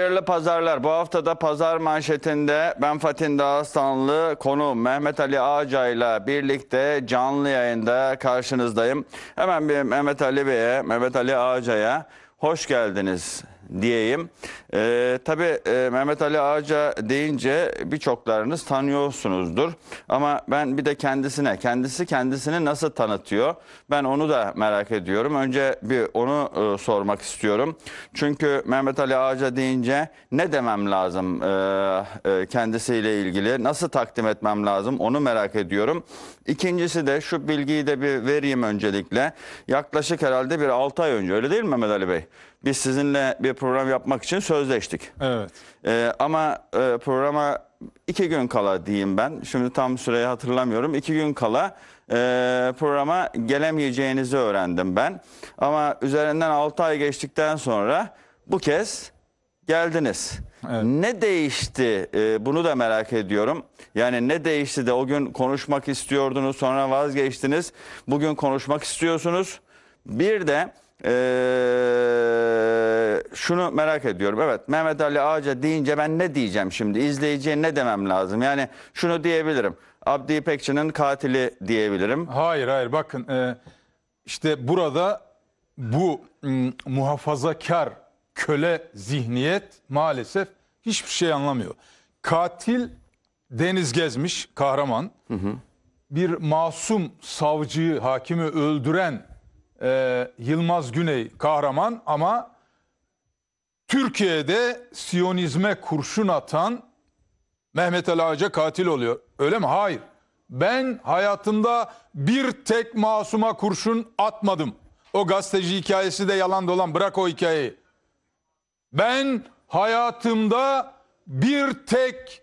Hayırlı pazarlar. Bu haftada pazar manşetinde ben Fatih Dağıstanlı konuğum Mehmet Ali Ağca ile birlikte canlı yayında karşınızdayım. Hemen bir Mehmet Ali Bey'e, Mehmet Ali Ağca'ya hoş geldiniz diyeyim. E, tabii e, Mehmet Ali Ağaca deyince birçoklarınız tanıyorsunuzdur. Ama ben bir de kendisine, kendisi kendisini nasıl tanıtıyor? Ben onu da merak ediyorum. Önce bir onu e, sormak istiyorum. Çünkü Mehmet Ali Ağaca deyince ne demem lazım e, e, kendisiyle ilgili? Nasıl takdim etmem lazım? Onu merak ediyorum. İkincisi de şu bilgiyi de bir vereyim öncelikle. Yaklaşık herhalde bir 6 ay önce öyle değil mi Mehmet Ali Bey? biz sizinle bir program yapmak için sözleştik. Evet. Ee, ama e, programa iki gün kala diyeyim ben. Şimdi tam süreyi hatırlamıyorum. İki gün kala e, programa gelemeyeceğinizi öğrendim ben. Ama üzerinden 6 ay geçtikten sonra bu kez geldiniz. Evet. Ne değişti? Ee, bunu da merak ediyorum. Yani ne değişti de o gün konuşmak istiyordunuz, sonra vazgeçtiniz. Bugün konuşmak istiyorsunuz. Bir de ee, şunu merak ediyorum. Evet Mehmet Ali Ağaca deyince ben ne diyeceğim şimdi? İzleyiciye ne demem lazım? Yani şunu diyebilirim. Abdi İpekçi'nin katili diyebilirim. Hayır hayır bakın e, işte burada bu muhafazakar köle zihniyet maalesef hiçbir şey anlamıyor. Katil deniz gezmiş kahraman. Hı hı. Bir masum savcıyı, hakimi öldüren e, Yılmaz Güney kahraman ama Türkiye'de Siyonizme kurşun atan Mehmet Ali Ağaca katil oluyor. Öyle mi? Hayır. Ben hayatımda bir tek masuma kurşun atmadım. O gazeteci hikayesi de yalan dolan bırak o hikayeyi. Ben hayatımda bir tek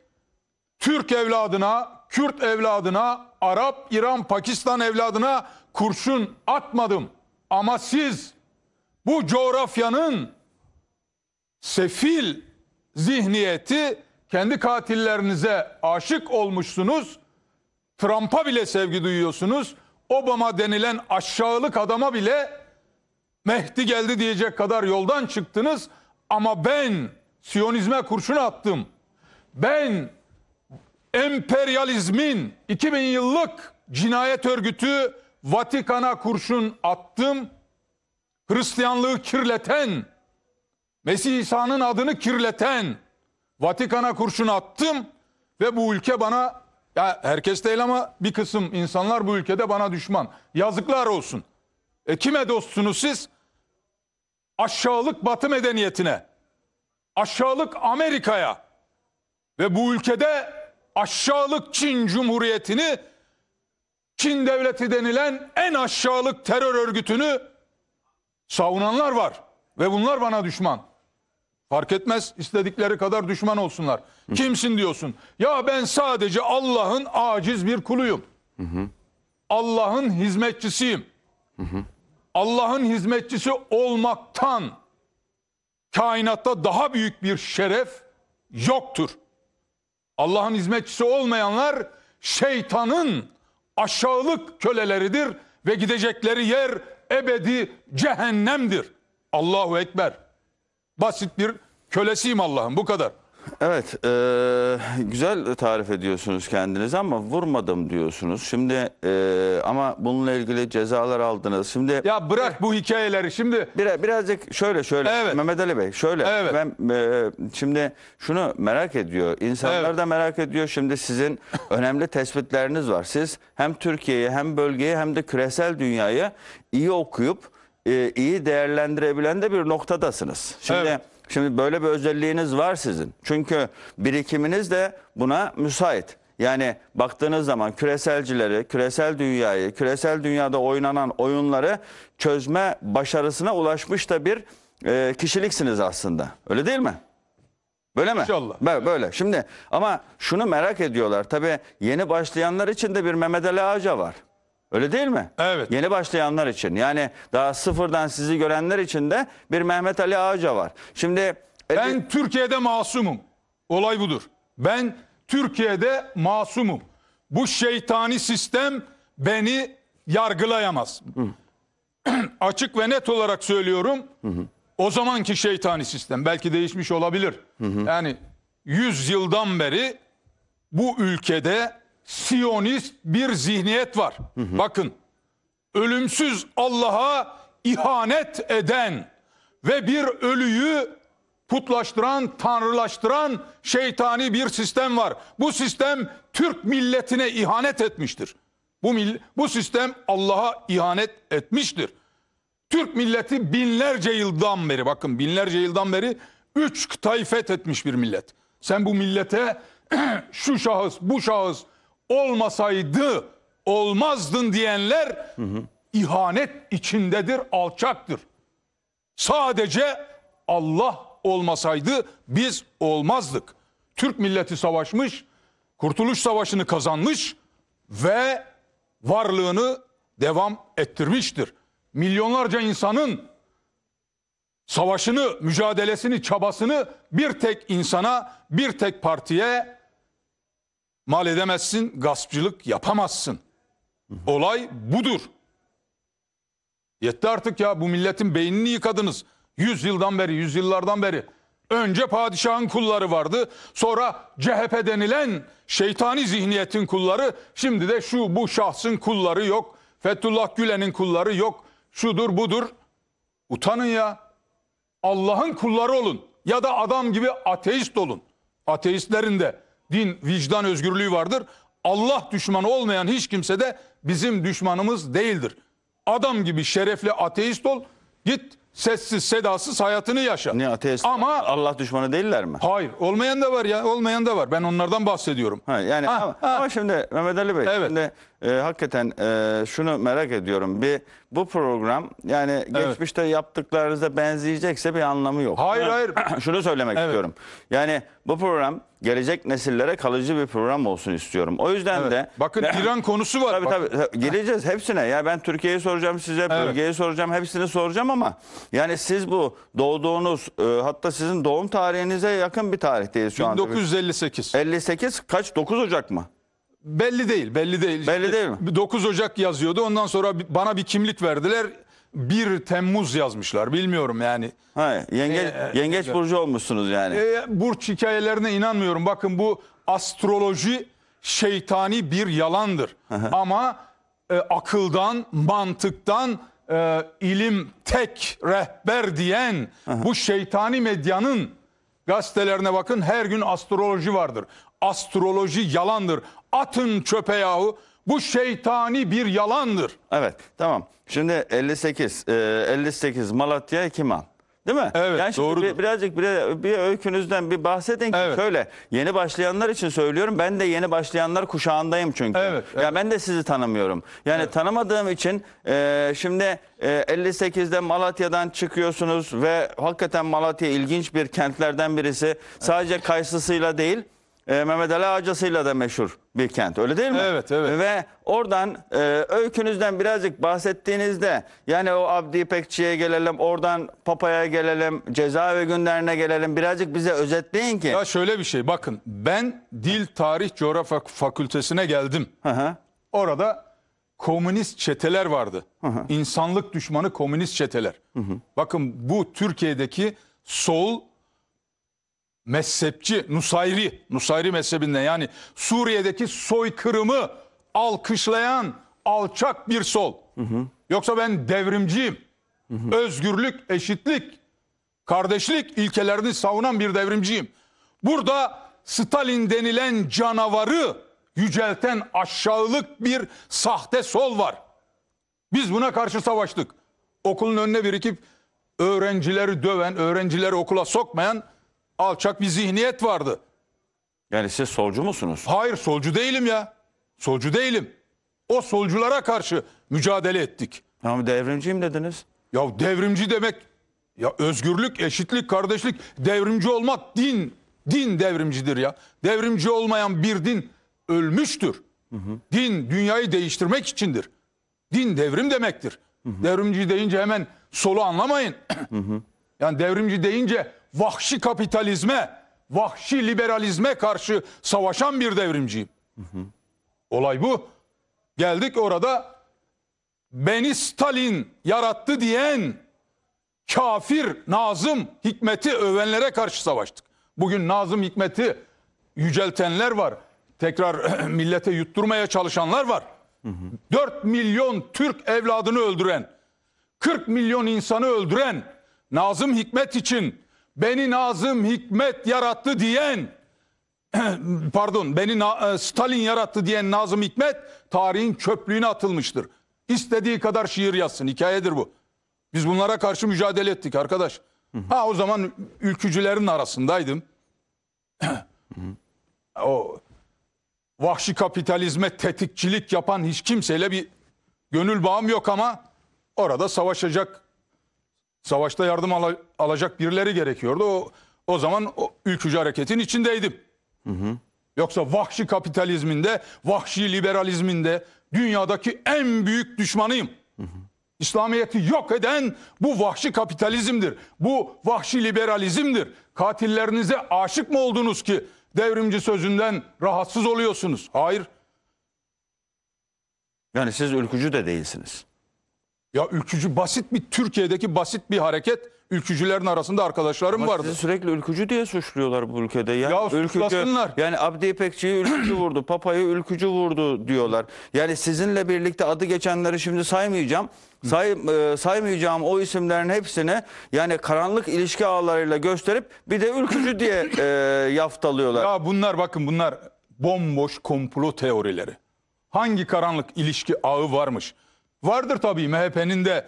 Türk evladına, Kürt evladına, Arap, İran, Pakistan evladına kurşun atmadım. Ama siz bu coğrafyanın sefil zihniyeti kendi katillerinize aşık olmuşsunuz. Trump'a bile sevgi duyuyorsunuz. Obama denilen aşağılık adama bile Mehdi geldi diyecek kadar yoldan çıktınız ama ben Siyonizme kurşun attım. Ben emperyalizmin 2000 yıllık cinayet örgütü Vatikan'a kurşun attım. Hristiyanlığı kirleten, Mesih İsa'nın adını kirleten Vatikan'a kurşun attım ve bu ülke bana ya herkes değil ama bir kısım insanlar bu ülkede bana düşman. Yazıklar olsun. E kime dostsunuz siz? Aşağılık Batı medeniyetine. Aşağılık Amerika'ya. Ve bu ülkede aşağılık Çin Cumhuriyeti'ni Çin devleti denilen en aşağılık terör örgütünü savunanlar var. Ve bunlar bana düşman. Fark etmez istedikleri kadar düşman olsunlar. Hı. Kimsin diyorsun? Ya ben sadece Allah'ın aciz bir kuluyum. Allah'ın hizmetçisiyim. Allah'ın hizmetçisi olmaktan kainatta daha büyük bir şeref yoktur. Allah'ın hizmetçisi olmayanlar şeytanın aşağılık köleleridir ve gidecekleri yer ebedi cehennemdir. Allahu Ekber. Basit bir kölesiyim Allah'ım bu kadar. Evet, e, güzel tarif ediyorsunuz kendinizi ama vurmadım diyorsunuz. Şimdi e, ama bununla ilgili cezalar aldınız. Şimdi Ya bırak bu hikayeleri şimdi. bir, birazcık şöyle şöyle Evet. Mehmet Ali Bey şöyle Evet. ben e, şimdi şunu merak ediyor. İnsanlar Evet. da merak ediyor. Şimdi sizin önemli tespitleriniz var. Siz hem Türkiye'yi hem bölgeyi hem de küresel dünyayı iyi okuyup e, iyi değerlendirebilen de bir noktadasınız. Şimdi Evet. Şimdi böyle bir özelliğiniz var sizin. Çünkü birikiminiz de buna müsait. Yani baktığınız zaman küreselcileri, küresel dünyayı, küresel dünyada oynanan oyunları çözme başarısına ulaşmış da bir e, kişiliksiniz aslında. Öyle değil mi? Böyle mi? İnşallah. Böyle, böyle. Şimdi ama şunu merak ediyorlar. Tabii yeni başlayanlar için de bir Mehmet Ali Ağaca var. Öyle değil mi? Evet. Yeni başlayanlar için yani daha sıfırdan sizi görenler için de bir Mehmet Ali Ağaca var. Şimdi e, ben e, Türkiye'de masumum. Olay budur. Ben Türkiye'de masumum. Bu şeytani sistem beni yargılayamaz. Hı. Açık ve net olarak söylüyorum. Hı hı. O zamanki şeytani sistem belki değişmiş olabilir. Hı hı. Yani 100 yıldan beri bu ülkede Siyonist bir zihniyet var. Hı hı. Bakın ölümsüz Allah'a ihanet eden ve bir ölüyü putlaştıran, tanrılaştıran şeytani bir sistem var. Bu sistem Türk milletine ihanet etmiştir. Bu, mill- bu sistem Allah'a ihanet etmiştir. Türk milleti binlerce yıldan beri bakın binlerce yıldan beri üç kıtayı etmiş bir millet. Sen bu millete şu şahıs, bu şahıs, olmasaydı olmazdın diyenler hı hı. ihanet içindedir, alçaktır. Sadece Allah olmasaydı biz olmazdık. Türk milleti savaşmış, Kurtuluş Savaşı'nı kazanmış ve varlığını devam ettirmiştir. Milyonlarca insanın savaşını, mücadelesini, çabasını bir tek insana, bir tek partiye mal edemezsin, gaspçılık yapamazsın. Olay budur. Yetti artık ya bu milletin beynini yıkadınız. Yüzyıldan beri, yüzyıllardan beri. Önce padişahın kulları vardı. Sonra CHP denilen şeytani zihniyetin kulları. Şimdi de şu bu şahsın kulları yok. Fethullah Gülen'in kulları yok. Şudur budur. Utanın ya. Allah'ın kulları olun. Ya da adam gibi ateist olun. Ateistlerin de din, vicdan özgürlüğü vardır. Allah düşmanı olmayan hiç kimse de bizim düşmanımız değildir. Adam gibi şerefli ateist ol, git sessiz sedasız hayatını yaşa. Ne ateist? Ama Allah düşmanı değiller mi? Hayır, olmayan da var ya, olmayan da var. Ben onlardan bahsediyorum. Ha, yani ha, ama, ha. ama şimdi Mehmet Ali Bey, evet. şimdi e, hakikaten e, şunu merak ediyorum. Bir bu program yani geçmişte yaptıklarınıza benzeyecekse bir anlamı yok. Hayır hayır. şunu söylemek istiyorum. Yani bu program gelecek nesillere kalıcı bir program olsun istiyorum. O yüzden de Bakın İran konusu var. Tabii tabii geleceğiz hepsine. Ya ben Türkiye'yi soracağım size, bölgeyi soracağım, hepsini soracağım ama yani siz bu doğduğunuz e, hatta sizin doğum tarihinize yakın bir tarihteyiz şu anda. 1958. 58 kaç 9 Ocak mı? Belli değil, belli değil. Belli değil mi? 9 Ocak yazıyordu. Ondan sonra bana bir kimlik verdiler. 1 Temmuz yazmışlar. Bilmiyorum yani. Hayır, ee, e, yengeç, ee, yengeç burcu olmuşsunuz yani. E, burç hikayelerine inanmıyorum. Bakın bu astroloji şeytani bir yalandır. Ama e, akıldan, mantıktan e, ilim tek rehber diyen bu şeytani medyanın gazetelerine bakın her gün astroloji vardır. Astroloji yalandır. Atın çöpe yahu. Bu şeytani bir yalandır. Evet tamam. Şimdi 58 e, 58 Malatya Ekiman. Değil mi? Evet yani şimdi Bir, birazcık bir, bir öykünüzden bir bahsedin ki evet. şöyle yeni başlayanlar için söylüyorum. Ben de yeni başlayanlar kuşağındayım çünkü. Evet, evet. Ya ben de sizi tanımıyorum. Yani evet. tanımadığım için e, şimdi e, 58'de Malatya'dan çıkıyorsunuz ve hakikaten Malatya ilginç bir kentlerden birisi. Sadece kayısısıyla değil e, Mehmet Ali Ağacası'yla da meşhur bir kent öyle değil mi? Evet evet. Ve oradan e, öykünüzden birazcık bahsettiğinizde yani o Abdi İpekçi'ye gelelim oradan Papa'ya gelelim cezaevi günlerine gelelim birazcık bize özetleyin ki. Ya şöyle bir şey bakın ben Dil Tarih Coğrafya Fakültesine geldim. Hı hı. Orada komünist çeteler vardı. Hı hı. İnsanlık düşmanı komünist çeteler. Hı hı. Bakın bu Türkiye'deki sol mezhepçi Nusayri, Nusayri mezhebinden yani Suriye'deki soykırımı alkışlayan alçak bir sol. Hı hı. Yoksa ben devrimciyim. Hı hı. Özgürlük, eşitlik, kardeşlik ilkelerini savunan bir devrimciyim. Burada Stalin denilen canavarı yücelten aşağılık bir sahte sol var. Biz buna karşı savaştık. Okulun önüne birikip öğrencileri döven, öğrencileri okula sokmayan alçak bir zihniyet vardı. Yani siz solcu musunuz? Hayır solcu değilim ya. Solcu değilim. O solculara karşı mücadele ettik. Ama devrimciyim dediniz. Ya devrimci demek ya özgürlük, eşitlik, kardeşlik, devrimci olmak din, din devrimcidir ya. Devrimci olmayan bir din ölmüştür. Hı hı. Din dünyayı değiştirmek içindir. Din devrim demektir. Hı hı. Devrimci deyince hemen solu anlamayın. Hı hı. Yani devrimci deyince vahşi kapitalizme, vahşi liberalizme karşı savaşan bir devrimciyim. Hı hı. Olay bu. Geldik orada beni Stalin yarattı diyen kafir Nazım Hikmet'i övenlere karşı savaştık. Bugün Nazım Hikmet'i yüceltenler var. Tekrar millete yutturmaya çalışanlar var. Hı hı. 4 milyon Türk evladını öldüren, 40 milyon insanı öldüren Nazım Hikmet için beni Nazım Hikmet yarattı diyen pardon beni e, Stalin yarattı diyen Nazım Hikmet tarihin çöplüğüne atılmıştır. İstediği kadar şiir yazsın hikayedir bu. Biz bunlara karşı mücadele ettik arkadaş. Hı hı. Ha o zaman ülkücülerin arasındaydım. hı hı. O vahşi kapitalizme tetikçilik yapan hiç kimseyle bir gönül bağım yok ama orada savaşacak Savaşta yardım ala, alacak birileri gerekiyordu. O, o zaman o ülkücü hareketin içindeydim. Hı hı. Yoksa vahşi kapitalizminde, vahşi liberalizminde dünyadaki en büyük düşmanıyım. Hı hı. İslamiyet'i yok eden bu vahşi kapitalizmdir. Bu vahşi liberalizmdir. Katillerinize aşık mı oldunuz ki devrimci sözünden rahatsız oluyorsunuz? Hayır. Yani siz ülkücü de değilsiniz. Ya ülkücü basit bir Türkiye'deki basit bir hareket ülkücülerin arasında arkadaşlarım Ama vardı. Sizi sürekli ülkücü diye suçluyorlar bu ülkede. Yani ya ülkücü, Yani Abdi İpekçi'yi ülkücü vurdu, Papa'yı ülkücü vurdu diyorlar. Yani sizinle birlikte adı geçenleri şimdi saymayacağım. Say, e, saymayacağım o isimlerin hepsini yani karanlık ilişki ağlarıyla gösterip bir de ülkücü diye e, yaftalıyorlar. Ya bunlar bakın bunlar bomboş komplo teorileri. Hangi karanlık ilişki ağı varmış? Vardır tabii MHP'nin de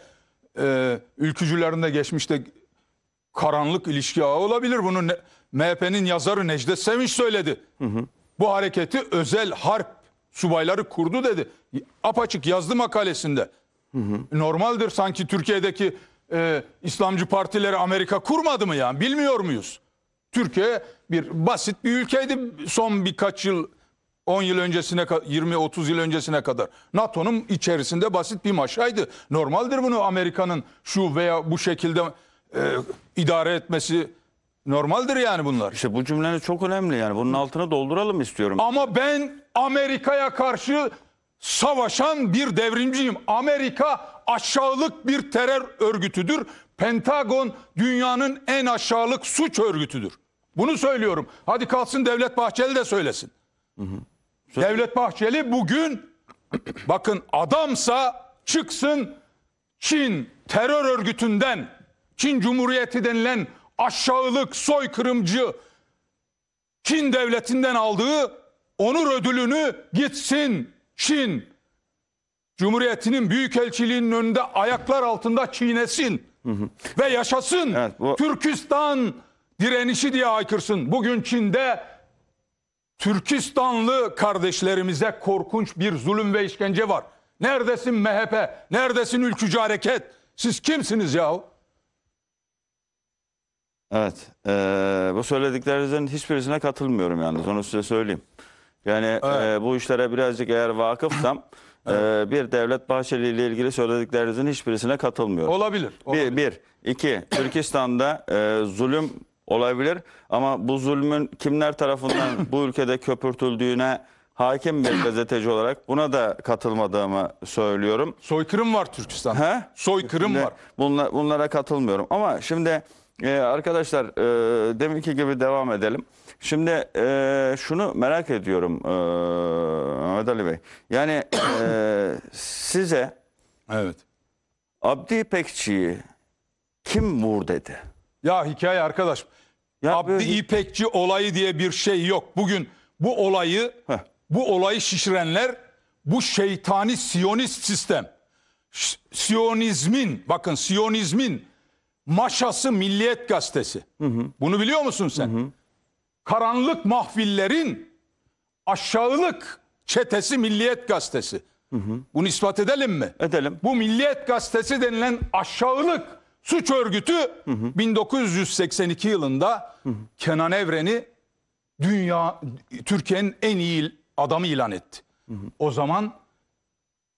e, ülkücülerinde geçmişte karanlık ilişki ağı olabilir. Bunu MHP'nin yazarı Necdet Sevinç söyledi. Hı hı. Bu hareketi özel harp subayları kurdu dedi. Apaçık yazdı makalesinde. Hı hı. Normaldir sanki Türkiye'deki e, İslamcı partileri Amerika kurmadı mı yani bilmiyor muyuz? Türkiye bir basit bir ülkeydi son birkaç yıl 10 yıl öncesine 20-30 yıl öncesine kadar NATO'nun içerisinde basit bir maşaydı. Normaldir bunu Amerika'nın şu veya bu şekilde e, idare etmesi normaldir yani bunlar. İşte bu cümleniz çok önemli yani bunun altını dolduralım istiyorum. Ama ben Amerika'ya karşı savaşan bir devrimciyim. Amerika aşağılık bir terör örgütüdür. Pentagon dünyanın en aşağılık suç örgütüdür. Bunu söylüyorum. Hadi kalsın Devlet Bahçeli de söylesin. Hı hı. Devlet Bahçeli bugün bakın adamsa çıksın Çin terör örgütünden, Çin Cumhuriyeti denilen aşağılık, soykırımcı Çin devletinden aldığı onur ödülünü gitsin Çin Cumhuriyeti'nin büyükelçiliğinin önünde ayaklar altında çiğnesin hı hı. ve yaşasın. Evet, bu... Türkistan direnişi diye aykırsın. Bugün Çin'de Türkistanlı kardeşlerimize korkunç bir zulüm ve işkence var. Neredesin MHP? Neredesin Ülkücü Hareket? Siz kimsiniz yahu? Evet. E, bu söylediklerinizin hiçbirisine katılmıyorum yalnız. Onu size söyleyeyim. Yani e, evet. e, bu işlere birazcık eğer vakıfsam evet. e, bir Devlet Bahçeli ile ilgili söylediklerinizin hiçbirisine katılmıyorum. Olabilir. olabilir. Bir, bir. iki Türkistan'da e, zulüm olabilir. Ama bu zulmün kimler tarafından bu ülkede köpürtüldüğüne hakim bir gazeteci olarak buna da katılmadığımı söylüyorum. Soykırım var Türkistan. He? Soykırım Şimdi var. Bunla, bunlara katılmıyorum. Ama şimdi e, arkadaşlar e, deminki gibi devam edelim. Şimdi e, şunu merak ediyorum e, Mehmet Ali Bey. Yani e, size evet. Abdi İpekçi'yi kim vur dedi? Ya hikaye arkadaş ya Abdi böyle... İpekçi olayı diye bir şey yok. Bugün bu olayı Heh. bu olayı şişirenler bu şeytani siyonist sistem. Ş siyonizmin bakın siyonizmin maşası Milliyet Gazetesi. Hı hı. Bunu biliyor musun sen? Hı hı. Karanlık mahfillerin aşağılık çetesi Milliyet Gazetesi. Hı hı. Bunu ispat edelim mi? Edelim. Bu Milliyet Gazetesi denilen aşağılık Suç örgütü hı hı. 1982 yılında hı hı. Kenan Evren'i dünya Türkiye'nin en iyi adamı ilan etti. Hı hı. O zaman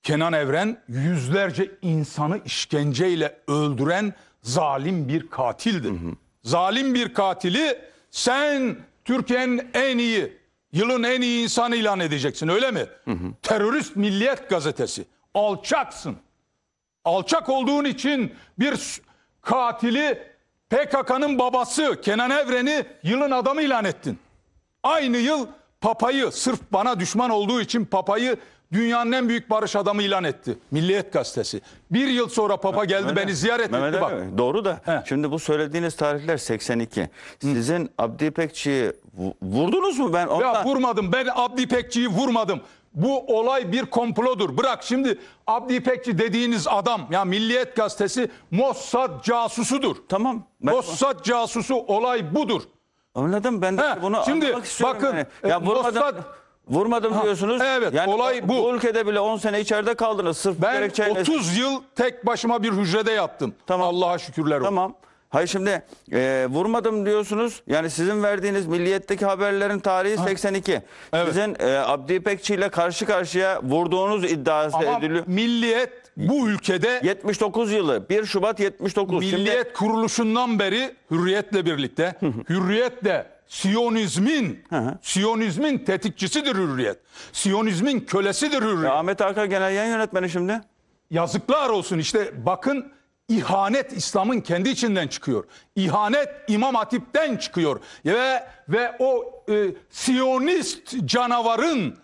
Kenan Evren yüzlerce insanı işkenceyle öldüren zalim bir katildi. Hı hı. Zalim bir katili sen Türkiye'nin en iyi, yılın en iyi insanı ilan edeceksin öyle mi? Hı hı. Terörist Milliyet Gazetesi. Alçaksın. Alçak olduğun için bir katili PKK'nın babası Kenan Evren'i yılın adamı ilan ettin. Aynı yıl Papa'yı sırf bana düşman olduğu için Papa'yı dünyanın en büyük barış adamı ilan etti. Milliyet gazetesi. Bir yıl sonra Papa geldi Mehmet, beni ziyaret Mehmet etti. Bak. doğru da He. şimdi bu söylediğiniz tarihler 82. Sizin Hı. Abdi İpekçi'yi vurdunuz mu? Ben ondan... Ya vurmadım ben Abdi İpekçi'yi vurmadım. Bu olay bir komplodur. Bırak şimdi Abdi İpekçi dediğiniz adam ya Milliyet Gazetesi Mossad casusudur. Tamam. Ben... Mossad casusu olay budur. Anladım ben de bunu şimdi, anlamak istiyorum. Bakın yani. ya e, vurmadım, Mossad... vurmadım ha, diyorsunuz. Evet yani olay o, bu. Bu ülkede bile 10 sene içeride kaldınız sırf ben gerekçeyle. Ben 30 yıl tek başıma bir hücrede yattım. Tamam. Allah'a şükürler olsun. Tamam. Hayır şimdi e, vurmadım diyorsunuz. Yani sizin verdiğiniz milliyetteki haberlerin tarihi ha. 82. Evet. Sizin e, Abdi İpekçi ile karşı karşıya vurduğunuz iddiası Ama ediliyor. milliyet bu ülkede 79 yılı 1 Şubat 79. Milliyet şimdi... kuruluşundan beri hürriyetle birlikte hürriyetle Siyonizmin Siyonizmin tetikçisidir hürriyet. Siyonizmin kölesidir e, hürriyet. Ya Ahmet Hakan genel yayın yönetmeni şimdi. Yazıklar olsun işte bakın İhanet İslam'ın kendi içinden çıkıyor. İhanet İmam Hatip'ten çıkıyor. Ve ve o e, Siyonist canavarın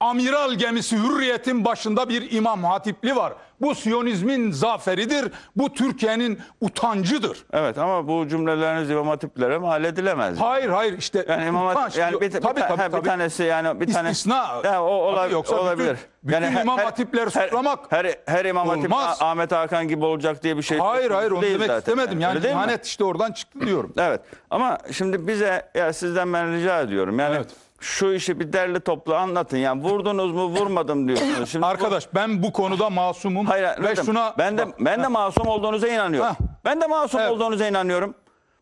amiral gemisi hürriyetin başında bir imam hatipli var. Bu Siyonizmin zaferidir. Bu Türkiye'nin utancıdır. Evet ama bu cümleleriniz imam hatiplere mal edilemez. Hayır hayır işte yani imam hatip, yani bir, tabii, bir, tabii, he, tabii. bir tanesi yani bir tane istisna. Ya, o olab yoksa olabilir. Bütün, yani bütün imam her, hatipler suçlamak her, her, her imam olmaz. hatip Ahmet Hakan gibi olacak diye bir şey Hayır hayır onu demek zaten. istemedim. Yani, yani işte oradan çıktı diyorum. evet. Ama şimdi bize ya sizden ben rica ediyorum. Yani evet şu işi bir derli toplu anlatın. Yani vurdunuz mu vurmadım diyorsunuz. Şimdi Arkadaş ben bu konuda masumum Hayır, ve dedim, şuna ben de ben de masum olduğunuza inanıyorum. Heh. Ben de masum Evet. olduğunuza inanıyorum.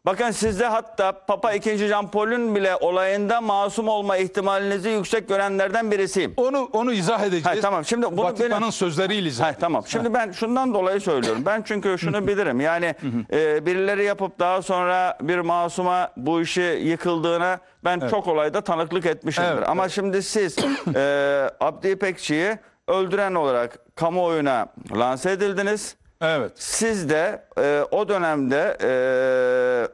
Bakın sizde hatta Papa II. Jean Paul'ün bile olayında masum olma ihtimalinizi yüksek görenlerden birisiyim. Onu onu izah edeceğiz. Hayır, tamam. Şimdi bunu Vatikan'ın benim... sözleriyle izah. Hayır, tamam. Şimdi ha. ben şundan dolayı söylüyorum. Ben çünkü şunu bilirim. Yani e, birileri yapıp daha sonra bir masuma bu işi yıkıldığına ben evet. çok olayda tanıklık etmişimdir. Evet, Ama evet. şimdi siz e, Abdi İpekçi'yi öldüren olarak kamuoyuna lanse edildiniz. Evet. Siz de e, o dönemde e,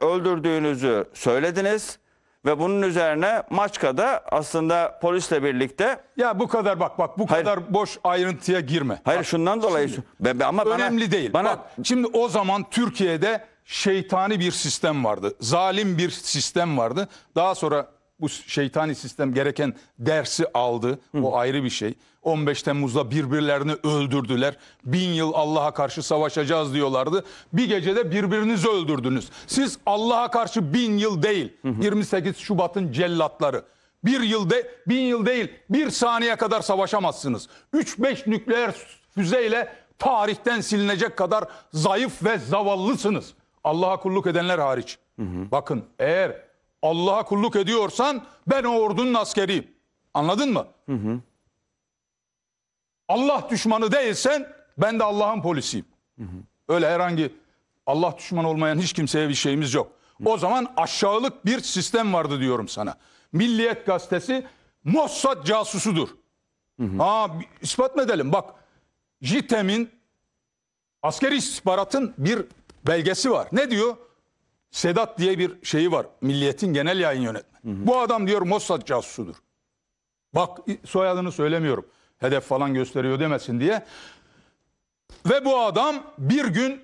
öldürdüğünüzü söylediniz ve bunun üzerine Maçka'da aslında polisle birlikte ya bu kadar bak bak bu Hayır. kadar boş ayrıntıya girme. Hayır bak, şundan dolayı şimdi, be, ama önemli bana, değil. Bana bak, şimdi o zaman Türkiye'de şeytani bir sistem vardı. Zalim bir sistem vardı. Daha sonra bu şeytani sistem gereken dersi aldı. O ayrı bir şey. 15 Temmuz'da birbirlerini öldürdüler. Bin yıl Allah'a karşı savaşacağız diyorlardı. Bir gecede birbirinizi öldürdünüz. Siz Allah'a karşı bin yıl değil. 28 Şubat'ın cellatları. Bir yılda bin yıl değil bir saniye kadar savaşamazsınız. 3-5 nükleer füzeyle tarihten silinecek kadar zayıf ve zavallısınız. Allah'a kulluk edenler hariç. Bakın eğer Allah'a kulluk ediyorsan ben o ordunun askeriyim. Anladın mı? Hı hı. Allah düşmanı değilsen ben de Allah'ın polisiyim. Hı hı. Öyle herhangi Allah düşmanı olmayan hiç kimseye bir şeyimiz yok. Hı. O zaman aşağılık bir sistem vardı diyorum sana. Milliyet gazetesi Mossad casusudur. Hı hı. Aa, ispat mı edelim? Bak JITEM'in askeri istihbaratın bir belgesi var. Ne diyor? Sedat diye bir şeyi var. Milliyetin genel yayın yönetmeni. Hı hı. Bu adam diyor Mossad casusudur. Bak soyadını söylemiyorum. Hedef falan gösteriyor demesin diye. Ve bu adam bir gün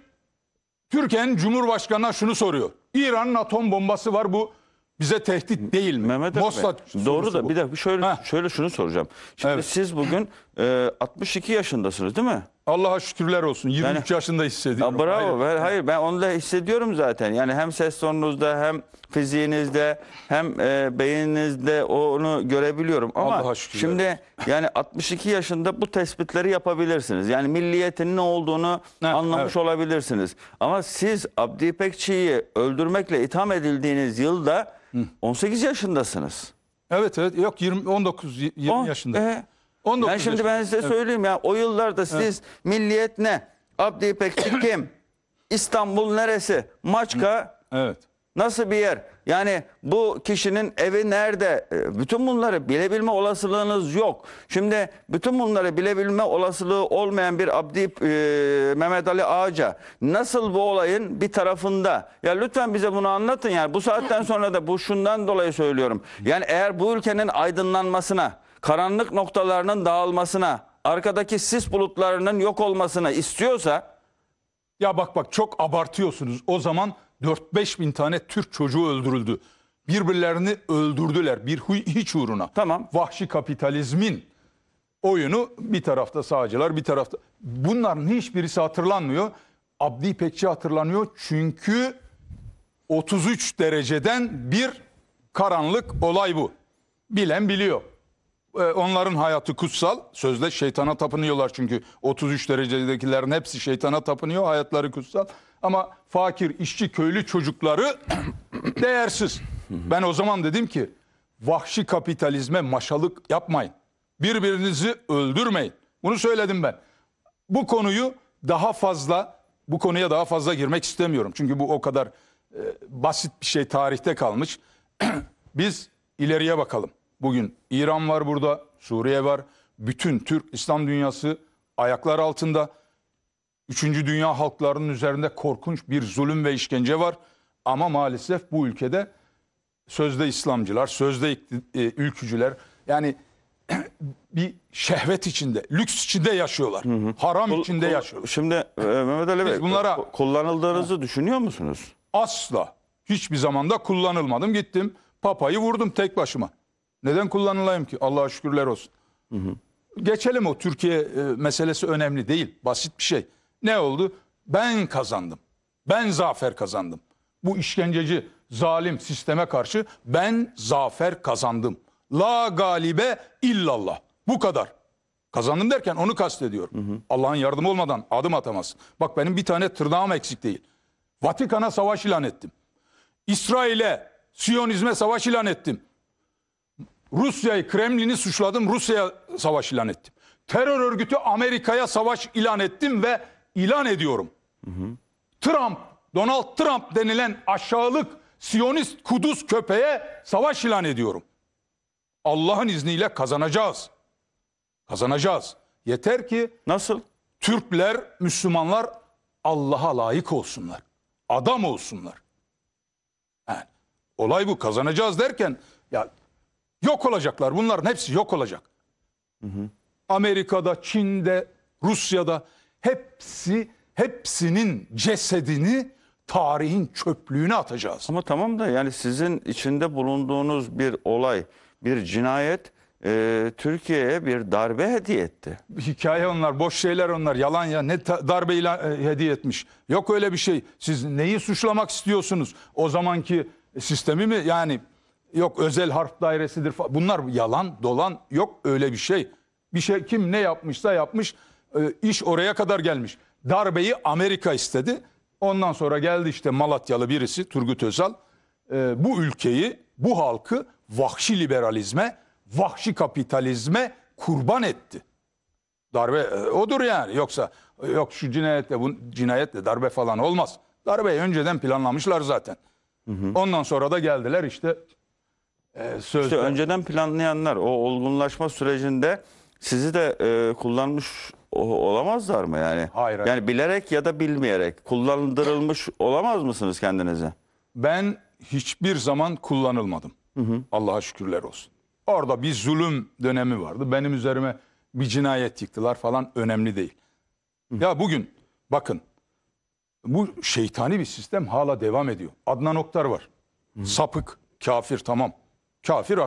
Türkiye'nin Cumhurbaşkanı'na şunu soruyor. İran'ın atom bombası var bu bize tehdit değil mi? Mehmet Mossad Bey, doğru da bu. bir dakika şöyle ha. şöyle şunu soracağım. Şimdi evet. siz bugün e, ee, 62 yaşındasınız değil mi? Allah'a şükürler olsun. 23 Yani- yaşında hissediyorum. Ya bravo. Hayır. hayır ben onu da hissediyorum zaten. Yani hem ses tonunuzda hem fiziğinizde hem e, beyninizde onu görebiliyorum. Allah'a Ama şükürler şimdi yani 62 yaşında bu tespitleri yapabilirsiniz. Yani milliyetin ne olduğunu Ha, anlamış evet. olabilirsiniz. Ama siz Abdi İpekçi'yi öldürmekle itham edildiğiniz yılda 18 yaşındasınız. Evet evet. Yok 20 19 20 On- oh, yaşında. e, 19 ben şimdi ben size söyleyeyim ya o yıllarda siz milliyet ne? Abdi İpekçi kim? İstanbul neresi? Maçka Evet. nasıl bir yer? Yani bu kişinin evi nerede? Ee, bütün bunları bilebilme olasılığınız yok. Şimdi bütün bunları bilebilme olasılığı olmayan bir Abdi e, Mehmet Ali Ağaca nasıl bu olayın bir tarafında? Ya lütfen bize bunu anlatın yani. Bu saatten sonra da bu şundan dolayı söylüyorum. Yani eğer bu ülkenin aydınlanmasına karanlık noktalarının dağılmasına, arkadaki sis bulutlarının yok olmasına istiyorsa ya bak bak çok abartıyorsunuz. O zaman 4-5 bin tane Türk çocuğu öldürüldü. Birbirlerini öldürdüler bir hiç uğruna. Tamam. Vahşi kapitalizmin oyunu bir tarafta sağcılar bir tarafta. Bunların hiçbirisi hatırlanmıyor. Abdi İpekçi hatırlanıyor çünkü 33 dereceden bir karanlık olay bu. Bilen biliyor. E, onların hayatı kutsal. Sözde şeytana tapınıyorlar çünkü 33 derecedekilerin hepsi şeytana tapınıyor. Hayatları kutsal. Ama fakir, işçi, köylü çocukları değersiz. Ben o zaman dedim ki vahşi kapitalizme maşalık yapmayın. Birbirinizi öldürmeyin. Bunu söyledim ben. Bu konuyu daha fazla bu konuya daha fazla girmek istemiyorum. Çünkü bu o kadar e, basit bir şey tarihte kalmış. Biz ileriye bakalım. Bugün İran var burada, Suriye var. Bütün Türk İslam dünyası ayaklar altında. Üçüncü dünya halklarının üzerinde korkunç bir zulüm ve işkence var. Ama maalesef bu ülkede sözde İslamcılar, sözde e, ülkücüler yani bir şehvet içinde, lüks içinde yaşıyorlar. Hı hı. Haram kul, içinde kul, yaşıyorlar. Şimdi e, Mehmet Ali Bey, bunlara kullanıldığınızı ha. düşünüyor musunuz? Asla. Hiçbir zamanda kullanılmadım. Gittim papayı vurdum tek başıma. Neden kullanılayım ki? Allah'a şükürler olsun. Hı hı. Geçelim o Türkiye e, meselesi önemli değil. Basit bir şey. Ne oldu? Ben kazandım. Ben zafer kazandım. Bu işkenceci, zalim sisteme karşı ben zafer kazandım. La galibe illallah. Bu kadar. Kazandım derken onu kastediyorum. Allah'ın yardımı olmadan adım atamazsın. Bak benim bir tane tırnağım eksik değil. Vatikan'a savaş ilan ettim. İsrail'e, Siyonizme savaş ilan ettim. Rusya'yı, Kremlin'i suçladım. Rusya'ya savaş ilan ettim. Terör örgütü Amerika'ya savaş ilan ettim ve ilan ediyorum. Hı hı. Trump, Donald Trump denilen aşağılık Siyonist Kudüs köpeğe savaş ilan ediyorum. Allah'ın izniyle kazanacağız. Kazanacağız. Yeter ki nasıl Türkler, Müslümanlar Allah'a layık olsunlar. Adam olsunlar. Yani, olay bu kazanacağız derken ya Yok olacaklar. Bunların hepsi yok olacak. Hı hı. Amerika'da, Çin'de, Rusya'da hepsi hepsinin cesedini tarihin çöplüğüne atacağız. Ama tamam da yani sizin içinde bulunduğunuz bir olay, bir cinayet e, Türkiye'ye bir darbe hediye etti. Hikaye onlar, boş şeyler onlar, yalan ya. Ne darbe ilan, e, hediye etmiş? Yok öyle bir şey. Siz neyi suçlamak istiyorsunuz? O zamanki sistemi mi yani Yok özel harf dairesidir falan. Bunlar yalan dolan yok öyle bir şey. Bir şey kim ne yapmışsa yapmış e, iş oraya kadar gelmiş. Darbeyi Amerika istedi. Ondan sonra geldi işte Malatyalı birisi Turgut Özal. E, bu ülkeyi bu halkı vahşi liberalizme, vahşi kapitalizme kurban etti. Darbe e, odur yani. Yoksa yok şu cinayetle bu cinayetle darbe falan olmaz. Darbeyi önceden planlamışlar zaten. Hı hı. Ondan sonra da geldiler işte ee, sözde. İşte önceden planlayanlar o olgunlaşma sürecinde sizi de e, kullanmış olamazlar mı yani? Hayır, hayır. Yani bilerek ya da bilmeyerek kullandırılmış olamaz mısınız kendinize? Ben hiçbir zaman kullanılmadım. Hı hı. Allah'a şükürler olsun. Orada bir zulüm dönemi vardı. Benim üzerime bir cinayet yıktılar falan önemli değil. Hı. Ya bugün bakın bu şeytani bir sistem hala devam ediyor. Adnan Oktar var. Hı. Sapık, kafir tamam. Kafir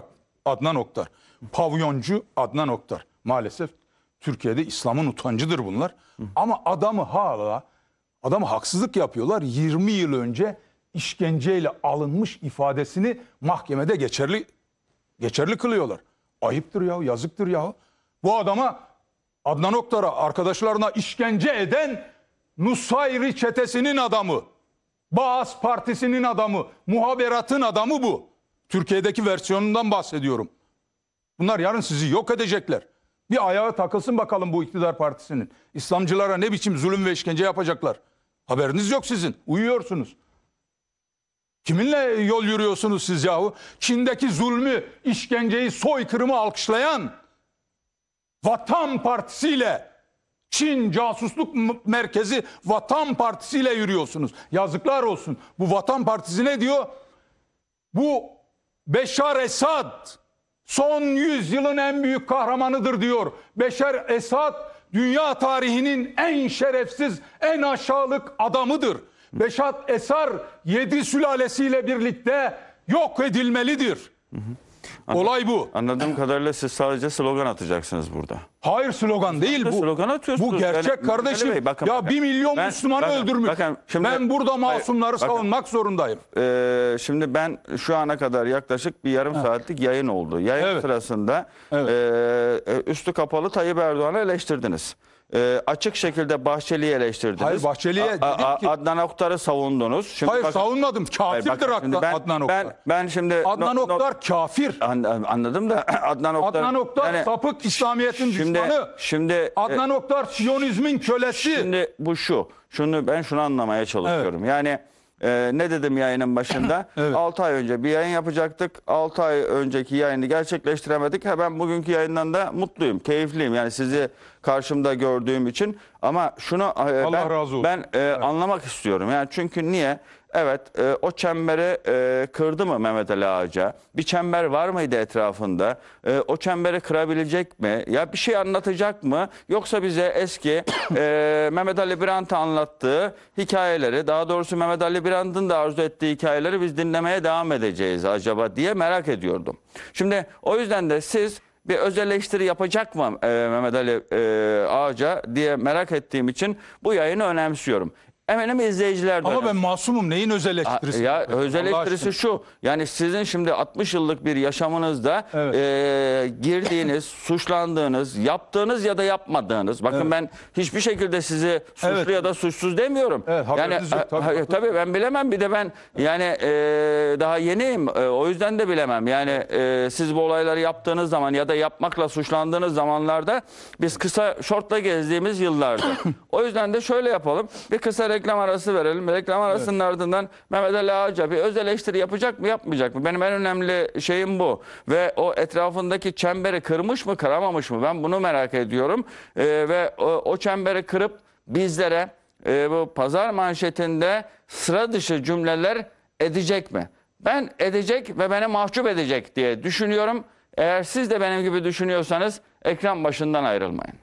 Adnan Oktar. Pavyoncu Adnan Oktar. Maalesef Türkiye'de İslam'ın utancıdır bunlar. Hı. Ama adamı hala adamı haksızlık yapıyorlar. 20 yıl önce işkenceyle alınmış ifadesini mahkemede geçerli geçerli kılıyorlar. Ayıptır ya, yazıktır ya. Bu adama Adnan Oktar'a arkadaşlarına işkence eden Nusayri çetesinin adamı, Baas Partisi'nin adamı, muhaberatın adamı bu. Türkiye'deki versiyonundan bahsediyorum. Bunlar yarın sizi yok edecekler. Bir ayağa takılsın bakalım bu iktidar partisinin. İslamcılara ne biçim zulüm ve işkence yapacaklar. Haberiniz yok sizin. Uyuyorsunuz. Kiminle yol yürüyorsunuz siz yahu? Çin'deki zulmü, işkenceyi, soykırımı alkışlayan Vatan Partisi ile Çin Casusluk Merkezi Vatan Partisi ile yürüyorsunuz. Yazıklar olsun. Bu Vatan Partisi ne diyor? Bu Beşar Esad son yüzyılın en büyük kahramanıdır diyor. Beşer Esad dünya tarihinin en şerefsiz, en aşağılık adamıdır. Beşat Esar yedi sülalesiyle birlikte yok edilmelidir. Hı hı. Olay bu. Anladığım kadarıyla siz sadece slogan atacaksınız burada. Hayır slogan değil bu. Slogan atıyorsunuz. Bu gerçek yani, kardeşim. Bey, bakın, ya bir milyon ben, Müslümanı bakın, öldürmüş. Bakın, şimdi, ben burada masumları hayır, savunmak bakın, zorundayım. E, şimdi ben şu ana kadar yaklaşık bir yarım ha. saatlik yayın oldu. Yayın evet. sırasında evet. E, üstü kapalı Tayyip Erdoğan'ı eleştirdiniz e, açık şekilde Bahçeli'yi eleştirdiniz. Hayır Bahçeli'ye dedim ki. Adnan Oktar'ı savundunuz. Şimdi Hayır bak- savunmadım. Kafirdir şimdi Adnan, ben, Adnan Oktar. Ben, ben şimdi... Adnan no- no- Oktar kafir. anladım da Adnan Oktar... Adnan Oktar yani sapık İslamiyet'in şimdi, düşmanı. şimdi e, Adnan Oktar Siyonizmin kölesi. şimdi bu şu. Şunu ben şunu anlamaya çalışıyorum. Yani ee, ne dedim yayının başında? evet. ay önce bir yayın yapacaktık. 6 ay önceki yayını gerçekleştiremedik. Ha, ben bugünkü yayından da mutluyum, keyifliyim. Yani sizi karşımda gördüğüm için. Ama şunu e, Allah ben, razı olsun. ben e, evet. anlamak istiyorum. Yani çünkü niye? Evet e, o çemberi e, kırdı mı Mehmet Ali Ağaca? Bir çember var mıydı etrafında? E, o çemberi kırabilecek mi? Ya bir şey anlatacak mı? Yoksa bize eski e, Mehmet Ali Brandt'a anlattığı hikayeleri daha doğrusu Mehmet Ali Brandt'ın da arzu ettiği hikayeleri biz dinlemeye devam edeceğiz acaba diye merak ediyordum. Şimdi o yüzden de siz bir öz eleştiri yapacak mı e, Mehmet Ali e, Ağaca diye merak ettiğim için bu yayını önemsiyorum hemen hemen izleyiciler de? Ama ben masumum neyin öz eleştirisi? Ya yapayım? öz eleştirisi şu. Yani sizin şimdi 60 yıllık bir yaşamınızda Evet. e, girdiğiniz, suçlandığınız, yaptığınız ya da yapmadığınız. Bakın Evet. ben hiçbir şekilde sizi suçlu Evet. ya da suçsuz demiyorum. Evet, yani haberiniz yok. E, tabii, tabii. ben bilemem bir de ben yani e, daha yeniyim. E, o yüzden de bilemem. Yani e, siz bu olayları yaptığınız zaman ya da yapmakla suçlandığınız zamanlarda biz kısa şortla gezdiğimiz yıllardı. o yüzden de şöyle yapalım. Bir kısa reklam arası verelim. Reklam arasının evet. ardından Mehmet Ali Ağaca bir öz eleştiri yapacak mı yapmayacak mı? Benim en önemli şeyim bu. Ve o etrafındaki çemberi kırmış mı kıramamış mı? Ben bunu merak ediyorum. Ee, ve o, o çemberi kırıp bizlere e, bu pazar manşetinde sıra dışı cümleler edecek mi? Ben edecek ve beni mahcup edecek diye düşünüyorum. Eğer siz de benim gibi düşünüyorsanız ekran başından ayrılmayın.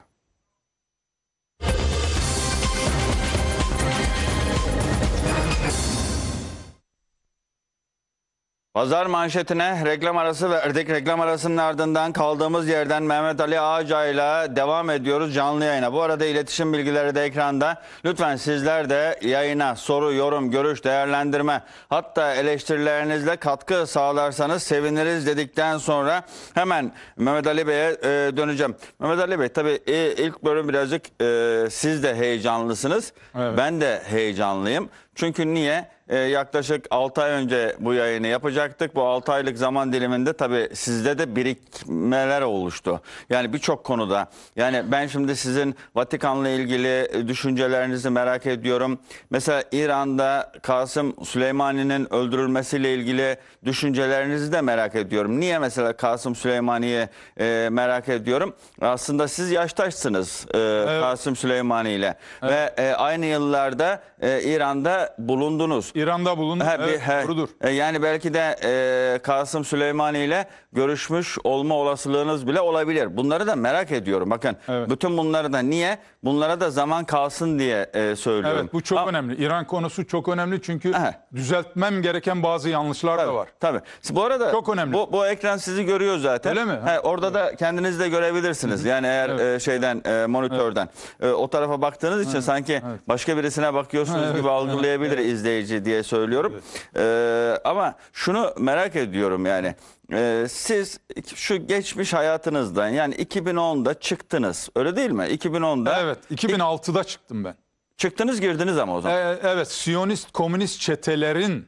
Pazar manşetine reklam arası verdik. Reklam arasının ardından kaldığımız yerden Mehmet Ali Ağaca ile devam ediyoruz canlı yayına. Bu arada iletişim bilgileri de ekranda. Lütfen sizler de yayına soru, yorum, görüş, değerlendirme hatta eleştirilerinizle katkı sağlarsanız seviniriz dedikten sonra hemen Mehmet Ali Bey'e e, döneceğim. Mehmet Ali Bey tabii e, ilk bölüm birazcık e, siz de heyecanlısınız. Evet. Ben de heyecanlıyım. Çünkü niye? e, yaklaşık 6 ay önce bu yayını yapacaktık. Bu 6 aylık zaman diliminde tabii sizde de birikmeler oluştu. Yani birçok konuda. Yani ben şimdi sizin Vatikan'la ilgili e, düşüncelerinizi merak ediyorum. Mesela İran'da Kasım Süleymani'nin öldürülmesiyle ilgili düşüncelerinizi de merak ediyorum. Niye mesela Kasım Süleymani'yi e, merak ediyorum? Aslında siz yaştaşsınız e, evet. Kasım Süleymani ile. Evet. Ve e, aynı yıllarda e, İran'da bulundunuz. İran'da bulun. Ha, bir, evet, he, burudur. E, yani belki de e, Kasım Süleymani ile görüşmüş olma olasılığınız bile olabilir. Bunları da merak ediyorum. Bakın evet. bütün bunları da niye? Bunlara da zaman kalsın diye e, söylüyorum. Evet bu çok Ama, önemli. İran konusu çok önemli çünkü he. düzeltmem gereken bazı yanlışlar tabii, da var. Tabii. Bu arada çok önemli. Bu, bu ekran sizi görüyor zaten. Öyle mi? He, orada evet. da kendiniz de görebilirsiniz. Yani eğer evet. e, şeyden e, monitörden evet. e, o tarafa baktığınız için evet. sanki evet. başka birisine bakıyorsunuz evet. gibi algılayabilir evet. izleyici diye söylüyorum. Evet. E, ama şunu merak ediyorum yani. E, siz şu geçmiş hayatınızdan yani 2010'da çıktınız öyle değil mi? 2010'da. Evet 2006'da çıktım ben. Çıktınız girdiniz ama o zaman. E, evet Siyonist komünist çetelerin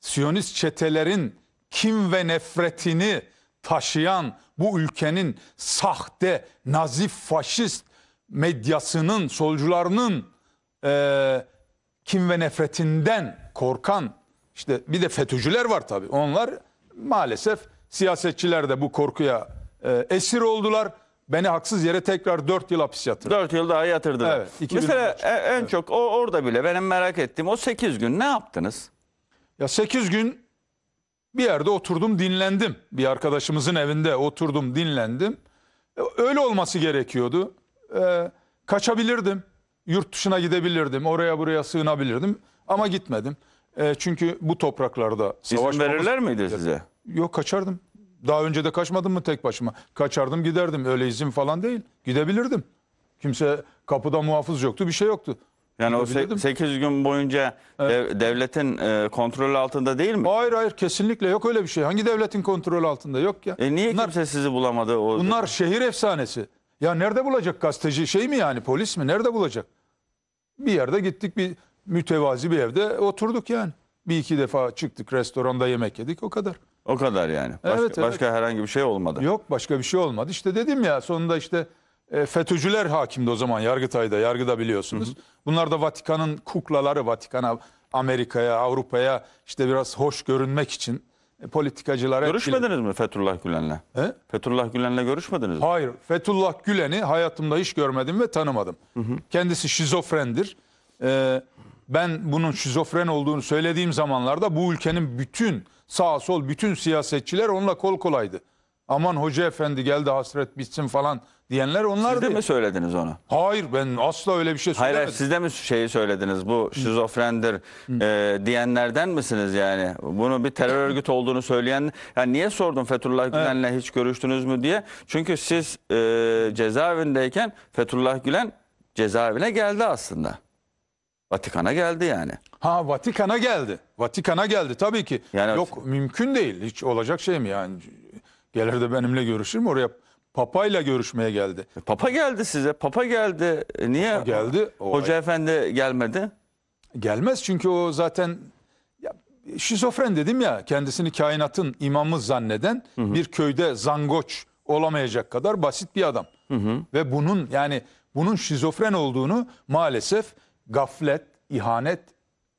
Siyonist çetelerin kim ve nefretini taşıyan bu ülkenin sahte nazi faşist medyasının solcularının e, kim ve nefretinden korkan işte bir de FETÖ'cüler var tabii. Onlar maalesef siyasetçiler de bu korkuya e, esir oldular. Beni haksız yere tekrar 4 yıl hapis yatırdı. 4 yıl daha yatırdılar. Evet, Mesela e, en evet. çok o, orada bile benim merak ettiğim o 8 gün ne yaptınız? Ya 8 gün bir yerde oturdum dinlendim. Bir arkadaşımızın evinde oturdum dinlendim. E, öyle olması gerekiyordu. Ee, kaçabilirdim yurt dışına gidebilirdim. Oraya buraya sığınabilirdim. Ama gitmedim. E, çünkü bu topraklarda savaş... İzin verirler miydi size? Yok kaçardım. Daha önce de kaçmadım mı tek başıma? Kaçardım giderdim. Öyle izin falan değil. Gidebilirdim. Kimse kapıda muhafız yoktu. Bir şey yoktu. Yani o se- 800 gün boyunca evet. devletin e, kontrolü altında değil mi? Hayır hayır kesinlikle yok öyle bir şey. Hangi devletin kontrolü altında yok ya? E niye bunlar, kimse sizi bulamadı? O bunlar zaman? şehir efsanesi. Ya nerede bulacak gazeteci şey mi yani polis mi nerede bulacak? Bir yerde gittik bir mütevazi bir evde oturduk yani. Bir iki defa çıktık restoranda yemek yedik o kadar. O kadar yani. Başka, evet, evet. başka herhangi bir şey olmadı. Yok başka bir şey olmadı. İşte dedim ya sonunda işte e, FETÖ'cüler hakimdi o zaman Yargıtay'da, Yargıda biliyorsunuz. Hı hı. Bunlar da Vatikan'ın kuklaları, Vatikan'a, Amerika'ya, Avrupa'ya işte biraz hoş görünmek için e, politikacılara... Görüşmediniz mi Fethullah Gülen'le? He? Fethullah Gülen'le görüşmediniz mi? Hayır. Fethullah Gülen'i hayatımda hiç görmedim ve tanımadım. Hı hı. Kendisi şizofrendir. Ee, ben bunun şizofren olduğunu söylediğim zamanlarda bu ülkenin bütün sağ sol bütün siyasetçiler onunla kol kolaydı aman hoca efendi geldi hasret bitsin falan diyenler onlar Siz de mi söylediniz onu? Hayır ben asla öyle bir şey söylemedim. Hayır siz de mi şeyi söylediniz bu şizofrendir e, diyenlerden misiniz yani? Bunu bir terör örgütü olduğunu söyleyen yani niye sordum Fethullah Gülen'le hiç görüştünüz mü diye? Çünkü siz e, cezaevindeyken Fethullah Gülen cezaevine geldi aslında. Vatikan'a geldi yani. Ha Vatikan'a geldi. Vatikan'a geldi tabii ki. Yani- Yok mümkün değil. Hiç olacak şey mi yani? Gelir de benimle görüşür mü? Oraya papayla görüşmeye geldi. E, papa geldi size. Papa geldi. E, niye Papa geldi? O Hoca ay- efendi gelmedi? Gelmez çünkü o zaten ya, şizofren dedim ya kendisini kainatın imamı zanneden bir köyde zangoç olamayacak kadar basit bir adam. Ve bunun yani bunun şizofren olduğunu maalesef gaflet, ihanet,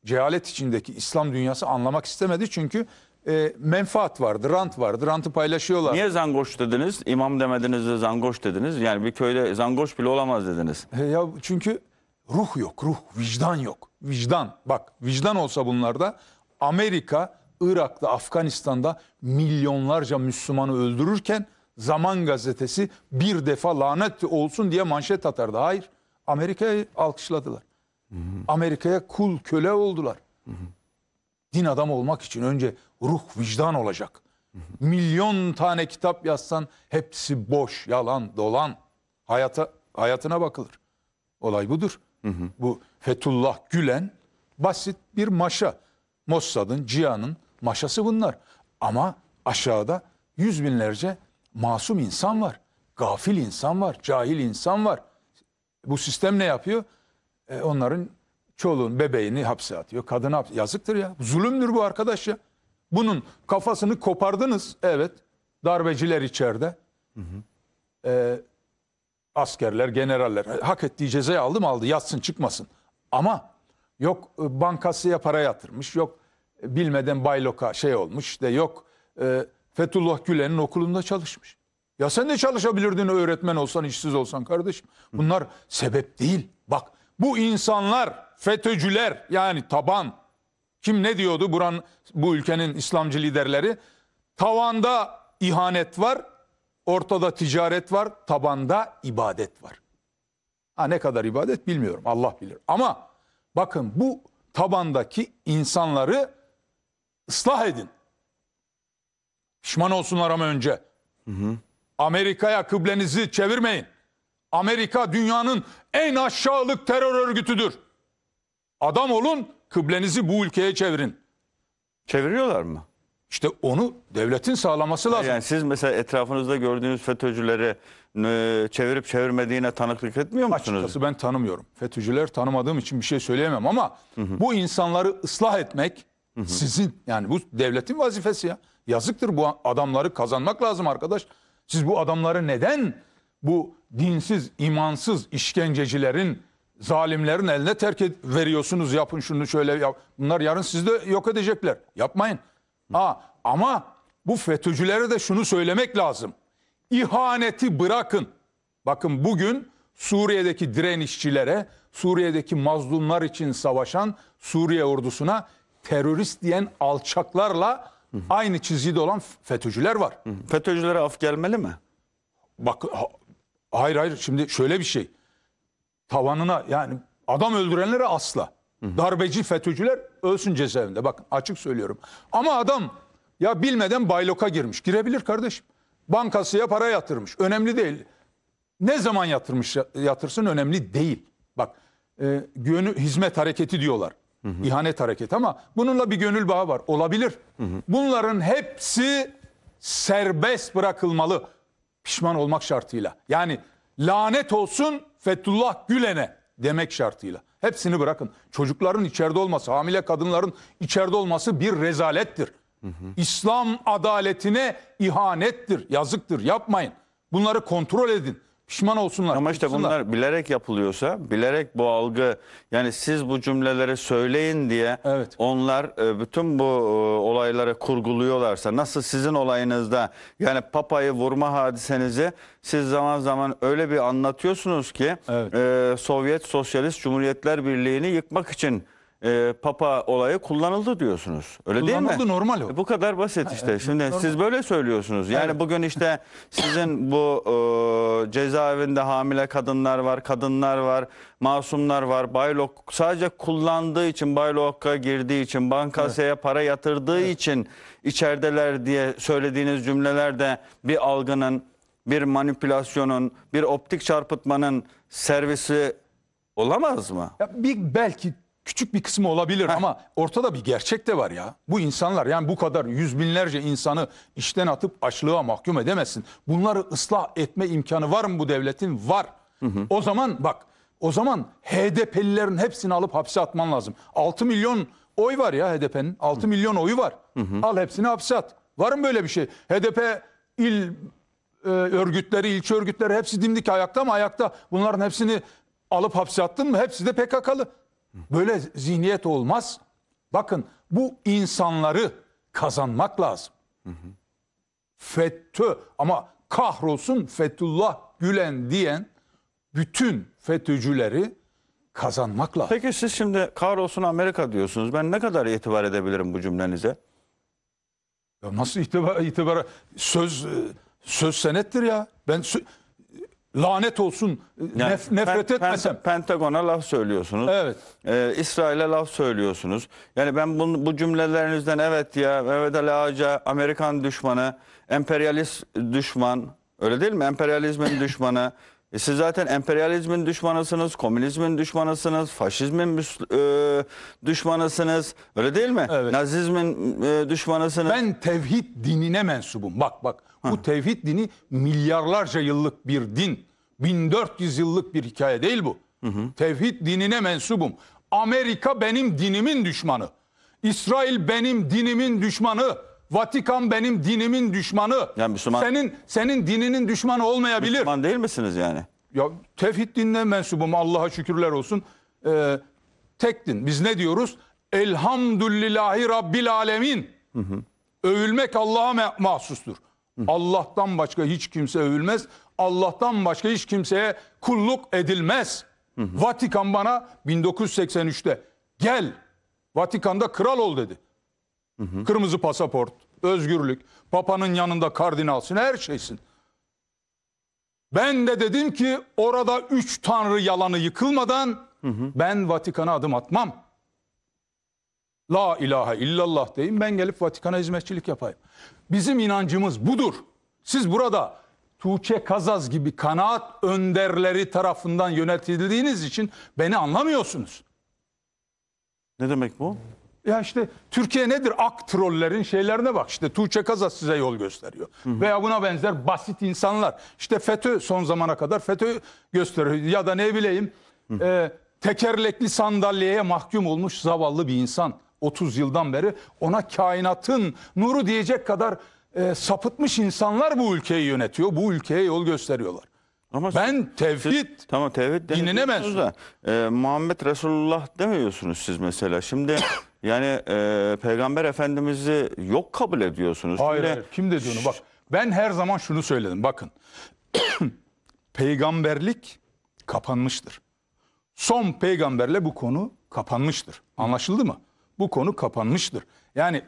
cehalet içindeki İslam dünyası anlamak istemedi. Çünkü e, menfaat vardı, rant vardı. Rantı paylaşıyorlar. Niye zangoş dediniz? İmam demediniz de zangoş dediniz. Yani bir köyde zangoş bile olamaz dediniz. E, ya çünkü ruh yok, ruh, vicdan yok. Vicdan. Bak, vicdan olsa bunlarda Amerika Irak'ta, Afganistan'da milyonlarca Müslümanı öldürürken Zaman gazetesi bir defa lanet olsun diye manşet atardı. Hayır. Amerika'yı alkışladılar. Amerika'ya kul köle oldular. Hı hı. Din adam olmak için önce ruh vicdan olacak. Milyon tane kitap yazsan hepsi boş, yalan, dolan. Hayata hayatına bakılır. Olay budur. Bu Fetullah Gülen basit bir maşa. Mossad'ın, cia'nın maşası bunlar. Ama aşağıda yüz binlerce masum insan var. Gafil insan var, cahil insan var. Bu sistem ne yapıyor? E, onların çoluğun, bebeğini hapse atıyor. Kadın hapse. Yazıktır ya. Zulümdür bu arkadaş ya. Bunun kafasını kopardınız. Evet. Darbeciler içeride. Hı hı. Ee, askerler, generaller hak ettiği cezayı aldı mı aldı. Yatsın çıkmasın. Ama yok e, bankasıya para yatırmış. Yok e, bilmeden bayloka şey olmuş. de yok e, Fethullah Gülen'in okulunda çalışmış. Ya sen de çalışabilirdin öğretmen olsan, işsiz olsan kardeşim. Bunlar sebep değil. Bak bu insanlar FETÖ'cüler yani taban kim ne diyordu buran, bu ülkenin İslamcı liderleri? Tavanda ihanet var, ortada ticaret var, tabanda ibadet var. Ha, ne kadar ibadet bilmiyorum Allah bilir. Ama bakın bu tabandaki insanları ıslah edin. Pişman olsunlar ama önce. Amerika'ya kıblenizi çevirmeyin. Amerika dünyanın en aşağılık terör örgütüdür. Adam olun Kıblenizi bu ülkeye çevirin. Çeviriyorlar mı? İşte onu devletin sağlaması lazım. Yani siz mesela etrafınızda gördüğünüz FETÖ'cüleri e, çevirip çevirmediğine tanıklık etmiyor musunuz? Açıkçası ben tanımıyorum. FETÖ'cüler tanımadığım için bir şey söyleyemem ama hı hı. bu insanları ıslah etmek hı hı. sizin yani bu devletin vazifesi ya. Yazıktır bu adamları kazanmak lazım arkadaş. Siz bu adamları neden bu dinsiz, imansız işkencecilerin zalimlerin eline terk veriyorsunuz yapın şunu şöyle yap. Bunlar yarın sizde yok edecekler. Yapmayın. Ha, ama bu FETÖ'cülere de şunu söylemek lazım. İhaneti bırakın. Bakın bugün Suriye'deki direnişçilere, Suriye'deki mazlumlar için savaşan Suriye ordusuna terörist diyen alçaklarla hı hı. aynı çizgide olan FETÖ'cüler var. Hı hı. FETÖ'cülere af gelmeli mi? Bak hayır hayır şimdi şöyle bir şey tavanına yani adam öldürenlere asla. Darbeci FETÖ'cüler ölsün cezaevinde. Bakın açık söylüyorum. Ama adam ya bilmeden bayloka girmiş. Girebilir kardeşim. Bankasıya para yatırmış. Önemli değil. Ne zaman yatırmış yatırsın önemli değil. Bak e, gönül, hizmet hareketi diyorlar. Hı hı. İhanet hareketi ama bununla bir gönül bağı var. Olabilir. Hı hı. Bunların hepsi serbest bırakılmalı. Pişman olmak şartıyla. Yani lanet olsun Fethullah Gülen'e demek şartıyla. Hepsini bırakın. Çocukların içeride olması, hamile kadınların içeride olması bir rezalettir. Hı hı. İslam adaletine ihanettir, yazıktır. Yapmayın. Bunları kontrol edin. Pişman olsunlar. Ama işte bunlar bilerek yapılıyorsa, bilerek bu algı yani siz bu cümleleri söyleyin diye evet. onlar e, bütün bu e, olayları kurguluyorlarsa nasıl sizin olayınızda yani papayı vurma hadisenizi siz zaman zaman öyle bir anlatıyorsunuz ki evet. E, Sovyet Sosyalist Cumhuriyetler Birliği'ni yıkmak için e, papa olayı kullanıldı diyorsunuz. Öyle değil mi? normal o. E, Bu kadar basit işte. Şimdi siz böyle söylüyorsunuz. Yani bugün işte sizin bu e, cezaevinde hamile kadınlar var, kadınlar var, masumlar var. Baylok sadece kullandığı için, Baylok'a girdiği için, bankasaya para yatırdığı için içerideler diye söylediğiniz cümlelerde bir algının, bir manipülasyonun, bir optik çarpıtmanın servisi olamaz mı? Ya bir belki küçük bir kısmı olabilir ama ortada bir gerçek de var ya. Bu insanlar yani bu kadar yüz binlerce insanı işten atıp açlığa mahkum edemezsin. Bunları ıslah etme imkanı var mı bu devletin? Var. Hı hı. O zaman bak o zaman HDP'lilerin hepsini alıp hapse atman lazım. 6 milyon oy var ya HDP'nin. 6 hı. milyon oyu var. Hı hı. Al hepsini hapse at. Var mı böyle bir şey? HDP il e, örgütleri, ilçe örgütleri hepsi dimdik ayakta mı? Ayakta. Bunların hepsini alıp hapse attın mı? Hepsi de PKK'lı. Böyle zihniyet olmaz. Bakın bu insanları kazanmak lazım. FETÖ ama kahrolsun Fethullah Gülen diyen bütün FETÖ'cüleri kazanmak lazım. Peki siz şimdi kahrolsun Amerika diyorsunuz. Ben ne kadar itibar edebilirim bu cümlenize? Ya nasıl itibar, itibara söz e, söz senettir ya. Ben sö Lanet olsun e, yani, nef nefret pen, etmesem. Pentagon'a laf söylüyorsunuz. Evet. Ee, İsrail'e laf söylüyorsunuz. Yani ben bunu, bu cümlelerinizden evet ya Mehmet Ali Ağaca Amerikan düşmanı, emperyalist düşman öyle değil mi? Emperyalizmin düşmanı. E siz zaten emperyalizmin düşmanısınız, komünizmin düşmanısınız, faşizmin e, düşmanısınız. Öyle değil mi? Evet. Nazizmin e, düşmanısınız. Ben tevhid dinine mensubum. Bak bak bu tevhid dini milyarlarca yıllık bir din. 1400 yıllık bir hikaye değil bu. Hı hı. Tevhid dinine mensubum. Amerika benim dinimin düşmanı. İsrail benim dinimin düşmanı. Vatikan benim dinimin düşmanı. Yani Müslüman... Senin senin dininin düşmanı olmayabilir. Müslüman değil misiniz yani? Ya tevhid dinine mensubum Allah'a şükürler olsun. Ee, tek din. Biz ne diyoruz? Elhamdülillahi Rabbil Alemin. Hı hı. Övülmek Allah'a mahsustur. Allah'tan başka hiç kimse övülmez. Allah'tan başka hiç kimseye kulluk edilmez. Vatikan bana 1983'te gel Vatikan'da kral ol dedi. Kırmızı pasaport, özgürlük, papanın yanında kardinalsın, her şeysin. Ben de dedim ki orada üç tanrı yalanı yıkılmadan hı hı. ben Vatikan'a adım atmam. La ilahe illallah deyin ben gelip Vatikan'a hizmetçilik yapayım. Bizim inancımız budur. Siz burada Tuğçe Kazaz gibi kanaat önderleri tarafından yönetildiğiniz için beni anlamıyorsunuz. Ne demek bu? Ya işte Türkiye nedir? Ak trollerin şeylerine bak. İşte Tuğçe Kazaz size yol gösteriyor. Hı hı. Veya buna benzer basit insanlar. İşte FETÖ son zamana kadar FETÖ gösteriyor. Ya da ne bileyim hı hı. E, tekerlekli sandalyeye mahkum olmuş zavallı bir insan. 30 yıldan beri ona kainatın nuru diyecek kadar e, sapıtmış insanlar bu ülkeyi yönetiyor. Bu ülkeye yol gösteriyorlar. Ama ben tevhid tamam tevhid dinine mensup. Da, e, Muhammed Resulullah demiyorsunuz siz mesela. Şimdi yani e, Peygamber Efendimiz'i yok kabul ediyorsunuz. Hayır, Şimdi, hayır. kim dediğini bak. Ben her zaman şunu söyledim bakın. Peygamberlik kapanmıştır. Son peygamberle bu konu kapanmıştır. Anlaşıldı mı? bu konu kapanmıştır. Yani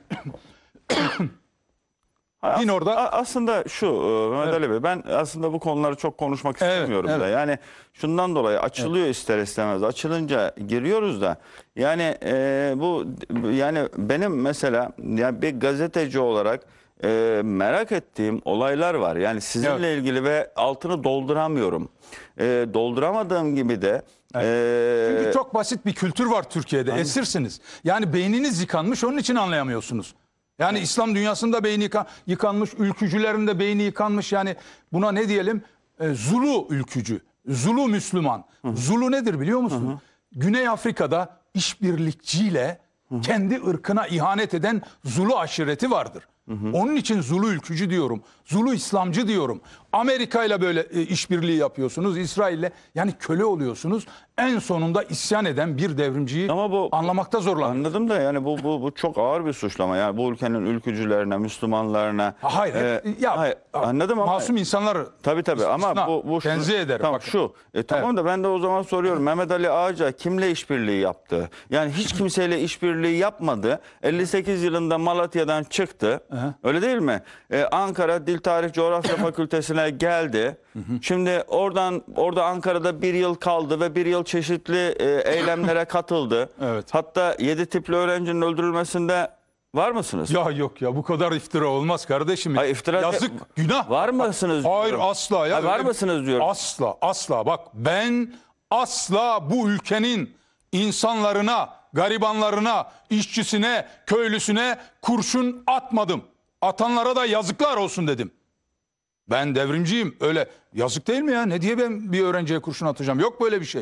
Din orada aslında şu e, Mehmet Ali Bey ben aslında bu konuları çok konuşmak istemiyorum evet, evet. da. Yani şundan dolayı açılıyor evet. ister istemez. Açılınca giriyoruz da. Yani e, bu yani benim mesela yani bir gazeteci olarak e, merak ettiğim olaylar var. Yani sizinle evet. ilgili ve altını dolduramıyorum. E, dolduramadığım gibi de Evet. Ee, Çünkü çok basit bir kültür var Türkiye'de. Anladım. Esirsiniz. Yani beyniniz yıkanmış onun için anlayamıyorsunuz. Yani evet. İslam dünyasında beyni yıka, yıkanmış, ülkücülerin de beyni yıkanmış. Yani buna ne diyelim? E, Zulu ülkücü, Zulu Müslüman. Hı Zulu nedir biliyor musun? Hı -hı. Güney Afrika'da işbirlikçiyle Hı -hı. kendi ırkına ihanet eden Zulu aşireti vardır. Hı hı. Onun için Zulu ülkücü diyorum. Zulu İslamcı diyorum. Amerika ile böyle e, işbirliği yapıyorsunuz. İsrail ile yani köle oluyorsunuz. En sonunda isyan eden bir devrimciyi Ama bu anlamakta zorlanıyorum. Anladım da yani bu bu bu çok ağır bir suçlama. Yani bu ülkenin ülkücülerine, Müslümanlarına Hayır. E, ya hayır, anladım ama masum insanlar Tabii tabii ama istisna, bu bu tenzih ederim. Tamam bakın. şu. E, tamam evet. da ben de o zaman soruyorum. Mehmet Ali Ağaca kimle işbirliği yaptı? Yani hiç kimseyle işbirliği yapmadı. 58 yılında Malatya'dan çıktı. Evet. Aha. Öyle değil mi? Ee, Ankara Dil Tarih Coğrafya Fakültesine geldi. Şimdi oradan orada Ankara'da bir yıl kaldı ve bir yıl çeşitli e, eylemlere katıldı. Evet. Hatta yedi tipli öğrencinin öldürülmesinde var mısınız? Ya yok ya bu kadar iftira olmaz kardeşim. Ay, iftira Yazık de- günah. Var mısınız? Hayır asla ya. Ay, var mısınız diyorum. Asla asla bak ben asla bu ülkenin insanlarına garibanlarına, işçisine, köylüsüne kurşun atmadım. Atanlara da yazıklar olsun dedim. Ben devrimciyim. Öyle yazık değil mi ya? Ne diye ben bir öğrenciye kurşun atacağım? Yok böyle bir şey.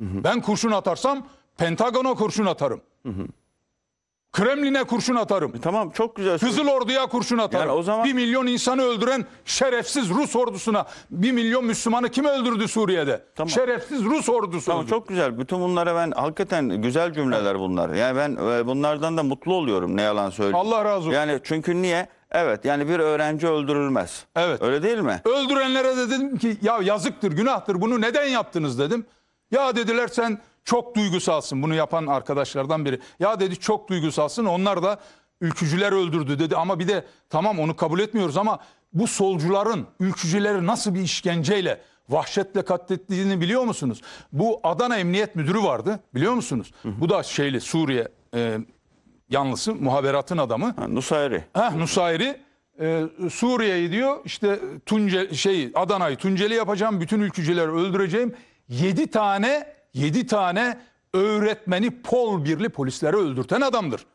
Hı hı. Ben kurşun atarsam Pentagon'a kurşun atarım. Hı hı. Kremlin'e kurşun atarım. E, tamam çok güzel. Kızıl Ordu'ya kurşun atarım. Yani o zaman... Bir milyon insanı öldüren şerefsiz Rus ordusuna bir milyon Müslümanı kim öldürdü Suriye'de? Tamam. Şerefsiz Rus ordusu. Tamam öldü. çok güzel. Bütün bunlara ben hakikaten güzel cümleler bunlar. Yani ben e, bunlardan da mutlu oluyorum ne yalan söyleyeyim. Allah razı olsun. Yani çünkü niye? Evet yani bir öğrenci öldürülmez. Evet. Öyle değil mi? Öldürenlere de dedim ki ya yazıktır günahtır bunu neden yaptınız dedim. Ya dediler sen çok duygusalsın bunu yapan arkadaşlardan biri. Ya dedi çok duygusalsın onlar da ülkücüler öldürdü dedi ama bir de tamam onu kabul etmiyoruz ama bu solcuların ülkücüleri nasıl bir işkenceyle vahşetle katlettiğini biliyor musunuz? Bu Adana Emniyet Müdürü vardı biliyor musunuz? Hı hı. Bu da şeyli Suriye e, yanlısı muhaberatın adamı. Ha, Nusayri. Heh, Nusayri e, Suriye'yi diyor işte Tunce şey Adana'yı Tunceli yapacağım bütün ülkücüleri öldüreceğim. 7 tane 7 tane öğretmeni pol birli polislere öldürten adamdır.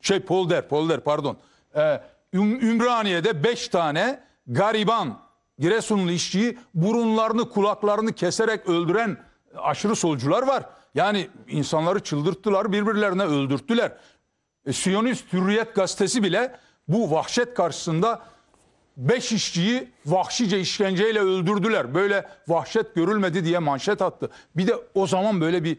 Şey pol der pol der pardon. Ee, Ümraniye'de 5 tane gariban Giresunlu işçiyi burunlarını kulaklarını keserek öldüren aşırı solcular var. Yani insanları çıldırttılar birbirlerine öldürttüler. E, Siyonist Hürriyet gazetesi bile bu vahşet karşısında Beş işçiyi vahşice işkenceyle öldürdüler. Böyle vahşet görülmedi diye manşet attı. Bir de o zaman böyle bir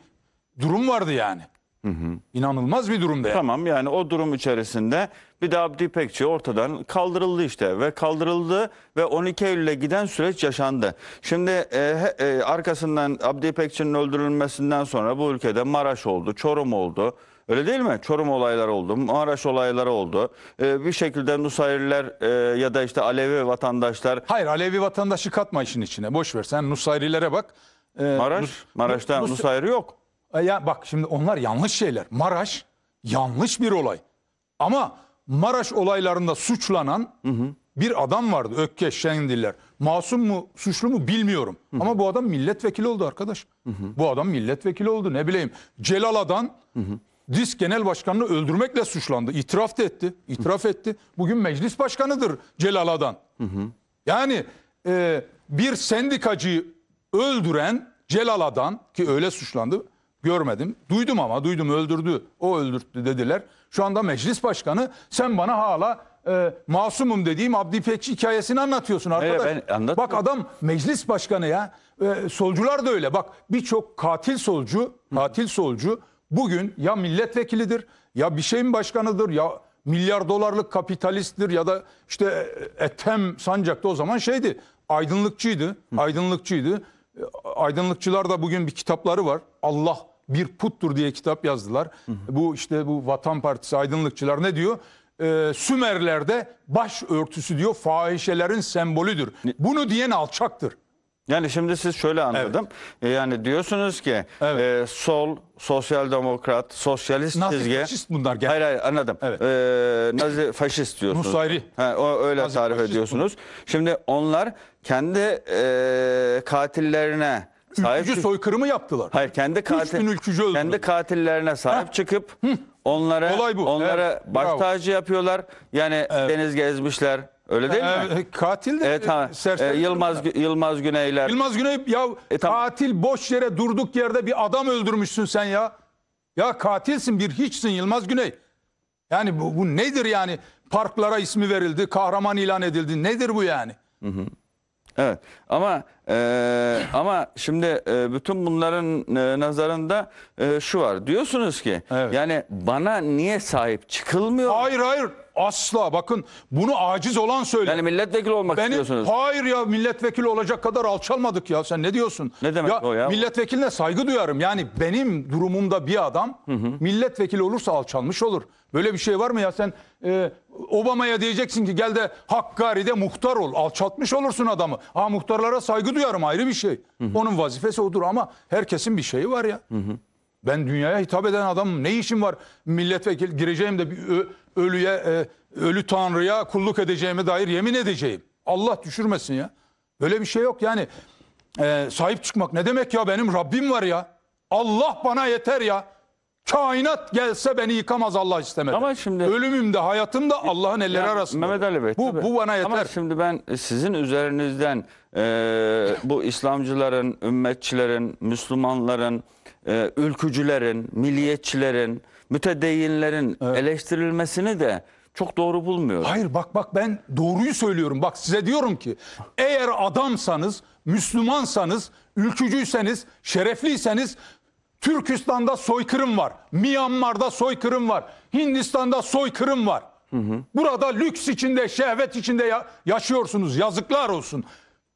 durum vardı yani. Hı hı. İnanılmaz bir durumda yani. Tamam yani o durum içerisinde bir de Abdi İpekçi ortadan kaldırıldı işte ve kaldırıldı ve 12 Eylül'e giden süreç yaşandı. Şimdi e, e, arkasından Abdi İpekçi'nin öldürülmesinden sonra bu ülkede Maraş oldu, Çorum oldu. Öyle değil mi? Çorum olayları oldu, Maraş olayları oldu. Ee, bir şekilde Nusayriler e, ya da işte Alevi vatandaşlar. Hayır Alevi vatandaşı katma işin içine. Boş ver sen Nusayrilere bak. Ee, Maraş, Nus Maraş'ta Nus Nusayri yok. E ya bak şimdi onlar yanlış şeyler. Maraş yanlış bir olay. Ama Maraş olaylarında suçlanan hı hı. bir adam vardı Ökkeş Şendiller. Masum mu suçlu mu bilmiyorum. Hı hı. Ama bu adam milletvekili oldu arkadaş. Hı hı. Bu adam milletvekili oldu ne bileyim. Celala'dan hı hı. DİS Genel Başkanı'nı öldürmekle suçlandı. İtiraf da etti. İtiraf etti. Bugün meclis başkanıdır Celaladan. Hı hı. Yani e, bir sendikacıyı öldüren Celaladan ki öyle suçlandı görmedim. Duydum ama duydum öldürdü. O öldürttü dediler. Şu anda meclis başkanı sen bana hala e, masumum dediğim Abdi İpekçi hikayesini anlatıyorsun arkadaş. Evet, ben anlatmıyorum. Bak adam meclis başkanı ya. E, solcular da öyle. Bak birçok katil solcu, katil solcu bugün ya milletvekilidir ya bir şeyin başkanıdır ya milyar dolarlık kapitalisttir ya da işte e, Ethem Sancak'ta o zaman şeydi aydınlıkçıydı. Aydınlıkçıydı. E, aydınlıkçılar da bugün bir kitapları var. Allah bir puttur diye kitap yazdılar. Bu işte bu Vatan Partisi aydınlıkçılar ne diyor? E, Sümerler'de baş örtüsü diyor fahişelerin sembolüdür. Bunu diyen alçaktır. Yani şimdi siz şöyle anladım. Evet. E, yani diyorsunuz ki evet. e, sol, sosyal demokrat, sosyalist Nazi çizgi. faşist bunlar gel. Hayır hayır anladım. Evet. E, Nazi faşist diyorsunuz. Nusayri. Ha, o, öyle Nazi tarif ediyorsunuz. Bunlar. Şimdi onlar kendi e, katillerine sahip ülkücü soykırımı yaptılar. Hayır kendi katil kendi katillerine sahip ha. çıkıp Hı. onlara onlara evet. baş tacı yapıyorlar. Yani evet. deniz gezmişler, Öyle değil mi? Ee, e, katil de Evet, ha. serseri. Ee, Yılmaz Yılmaz Güneyler. Yılmaz Güney ya E, tamam. katil boş yere durduk yerde bir adam öldürmüşsün sen ya. Ya katilsin bir hiçsin Yılmaz Güney. Yani bu, bu nedir yani? Parklara ismi verildi, kahraman ilan edildi. Nedir bu yani? Evet. Ama e, ama şimdi e, bütün bunların e, nazarında e, şu var. Diyorsunuz ki Evet. yani bana niye sahip çıkılmıyor? Hayır hayır. Asla bakın bunu aciz olan söylüyor. Yani milletvekili olmak Beni, istiyorsunuz. Hayır ya milletvekili olacak kadar alçalmadık ya sen ne diyorsun? Ne demek ya, o ya? Milletvekiline saygı duyarım. Yani benim durumumda bir adam hı hı. milletvekili olursa alçalmış olur. Böyle bir şey var mı ya sen e, Obama'ya diyeceksin ki gel de Hakkari'de muhtar ol. Alçaltmış olursun adamı. Aa muhtarlara saygı duyarım ayrı bir şey. Hı hı. Onun vazifesi odur ama herkesin bir şeyi var ya. Hı hı. Ben dünyaya hitap eden adamım. Ne işim var? Milletvekili gireceğim de bir ölüye, e, ölü tanrıya kulluk edeceğime dair yemin edeceğim. Allah düşürmesin ya. Böyle bir şey yok yani. E, sahip çıkmak ne demek ya? Benim Rabbim var ya. Allah bana yeter ya. Kainat gelse beni yıkamaz Allah istemedi. Ama şimdi ölümüm de hayatım da Allah'ın elleri ya, arasında. Mehmet Ali Bey. Bu, bu bana yeter. Ama şimdi ben sizin üzerinizden e, bu İslamcıların, ümmetçilerin, Müslümanların e, ülkücülerin, milliyetçilerin, mütedeyyinlerin evet. eleştirilmesini de çok doğru bulmuyorum. Hayır bak bak ben doğruyu söylüyorum. Bak size diyorum ki eğer adamsanız, Müslümansanız, ülkücüyseniz, şerefliyseniz Türkistan'da soykırım var. Myanmar'da soykırım var. Hindistan'da soykırım var. Hı hı. Burada lüks içinde, şehvet içinde ya yaşıyorsunuz. Yazıklar olsun.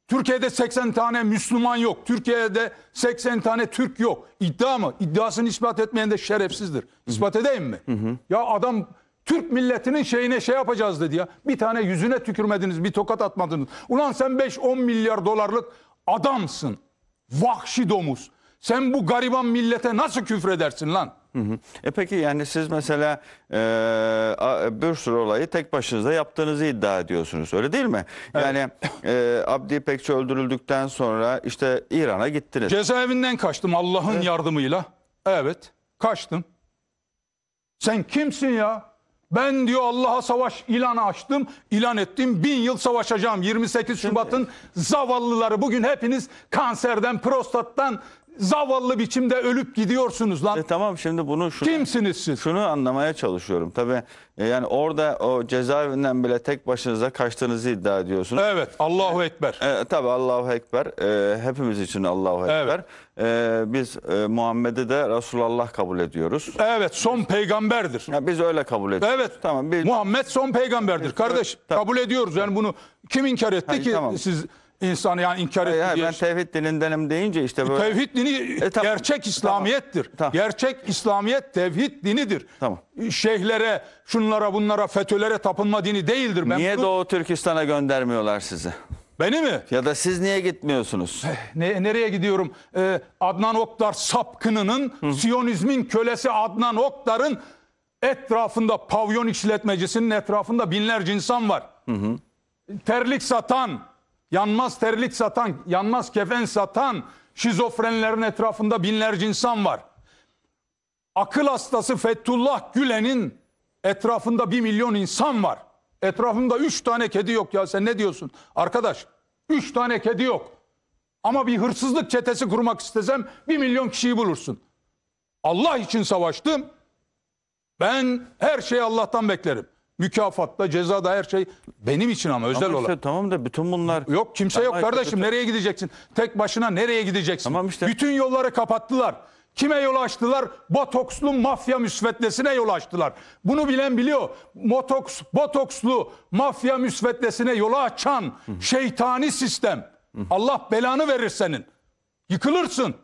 Türkiye'de 80 tane Müslüman yok. Türkiye'de 80 tane Türk yok. İddia mı? İddiasını ispat etmeyen de şerefsizdir. İspat edeyim mi? Hı hı. Ya adam Türk milletinin şeyine şey yapacağız dedi ya. Bir tane yüzüne tükürmediniz, bir tokat atmadınız. Ulan sen 5-10 milyar dolarlık adamsın. Vahşi domuz. Sen bu gariban millete nasıl küfredersin lan? E peki yani siz mesela e, bir sürü olayı tek başınıza yaptığınızı iddia ediyorsunuz öyle değil mi? Evet. Yani e, Abdi İpekçi öldürüldükten sonra işte İran'a gittiniz. Cezaevinden kaçtım Allah'ın evet. yardımıyla. Evet kaçtım. Sen kimsin ya? Ben diyor Allah'a savaş ilanı açtım, ilan ettim. Bin yıl savaşacağım. 28 Şubat'ın zavallıları bugün hepiniz kanserden, prostattan, zavallı biçimde ölüp gidiyorsunuz lan. E tamam şimdi bunu şunu, Kimsiniz siz? şunu anlamaya çalışıyorum. Tabii e, yani orada o cezaevinden bile tek başınıza kaçtığınızı iddia ediyorsunuz. Evet Allahu Ekber. E, tabii Allahu Ekber. E, hepimiz için Allahu Ekber. E, biz e, Muhammed'i de Resulullah kabul ediyoruz. Evet son peygamberdir. Ya biz öyle kabul ediyoruz. Evet. Tamam. Biz, Muhammed son peygamberdir kardeş. Kabul ediyoruz yani bunu kim inkar etti Ha, ki tamam. siz İnsan yani inkar hayır, ben tevhid dinindenim deyince işte böyle. Tevhid dini e, tamam, gerçek İslamiyettir. Tamam. Gerçek İslamiyet tevhid dinidir. Tamam. Şeyhlere, şunlara, bunlara, FETÖ'lere tapınma dini değildir. Ben Niye bunu... Doğu Türkistan'a göndermiyorlar sizi? Beni mi? Ya da siz niye gitmiyorsunuz? Eh, ne, nereye gidiyorum? Ee, Adnan Oktar sapkınının, Hı. Siyonizmin kölesi Adnan Oktar'ın etrafında pavyon işletmecisinin etrafında binlerce insan var. Hı hı. Terlik satan, Yanmaz terlik satan, yanmaz kefen satan şizofrenlerin etrafında binlerce insan var. Akıl hastası Fethullah Gülen'in etrafında bir milyon insan var. Etrafımda üç tane kedi yok ya sen ne diyorsun? Arkadaş üç tane kedi yok. Ama bir hırsızlık çetesi kurmak istesem bir milyon kişiyi bulursun. Allah için savaştım. Ben her şeyi Allah'tan beklerim mükafatla, cezada her şey benim için ama özel ama işte, olarak. Tamam da bütün bunlar... Yok kimse tamam, yok kardeşim işte, nereye gideceksin? Tek başına nereye gideceksin? Tamam işte. Bütün yolları kapattılar. Kime yol açtılar? Botokslu mafya müsveddesine yol açtılar. Bunu bilen biliyor. Botoks, botokslu mafya müsveddesine yolu açan şeytani sistem. Allah belanı verir senin. Yıkılırsın.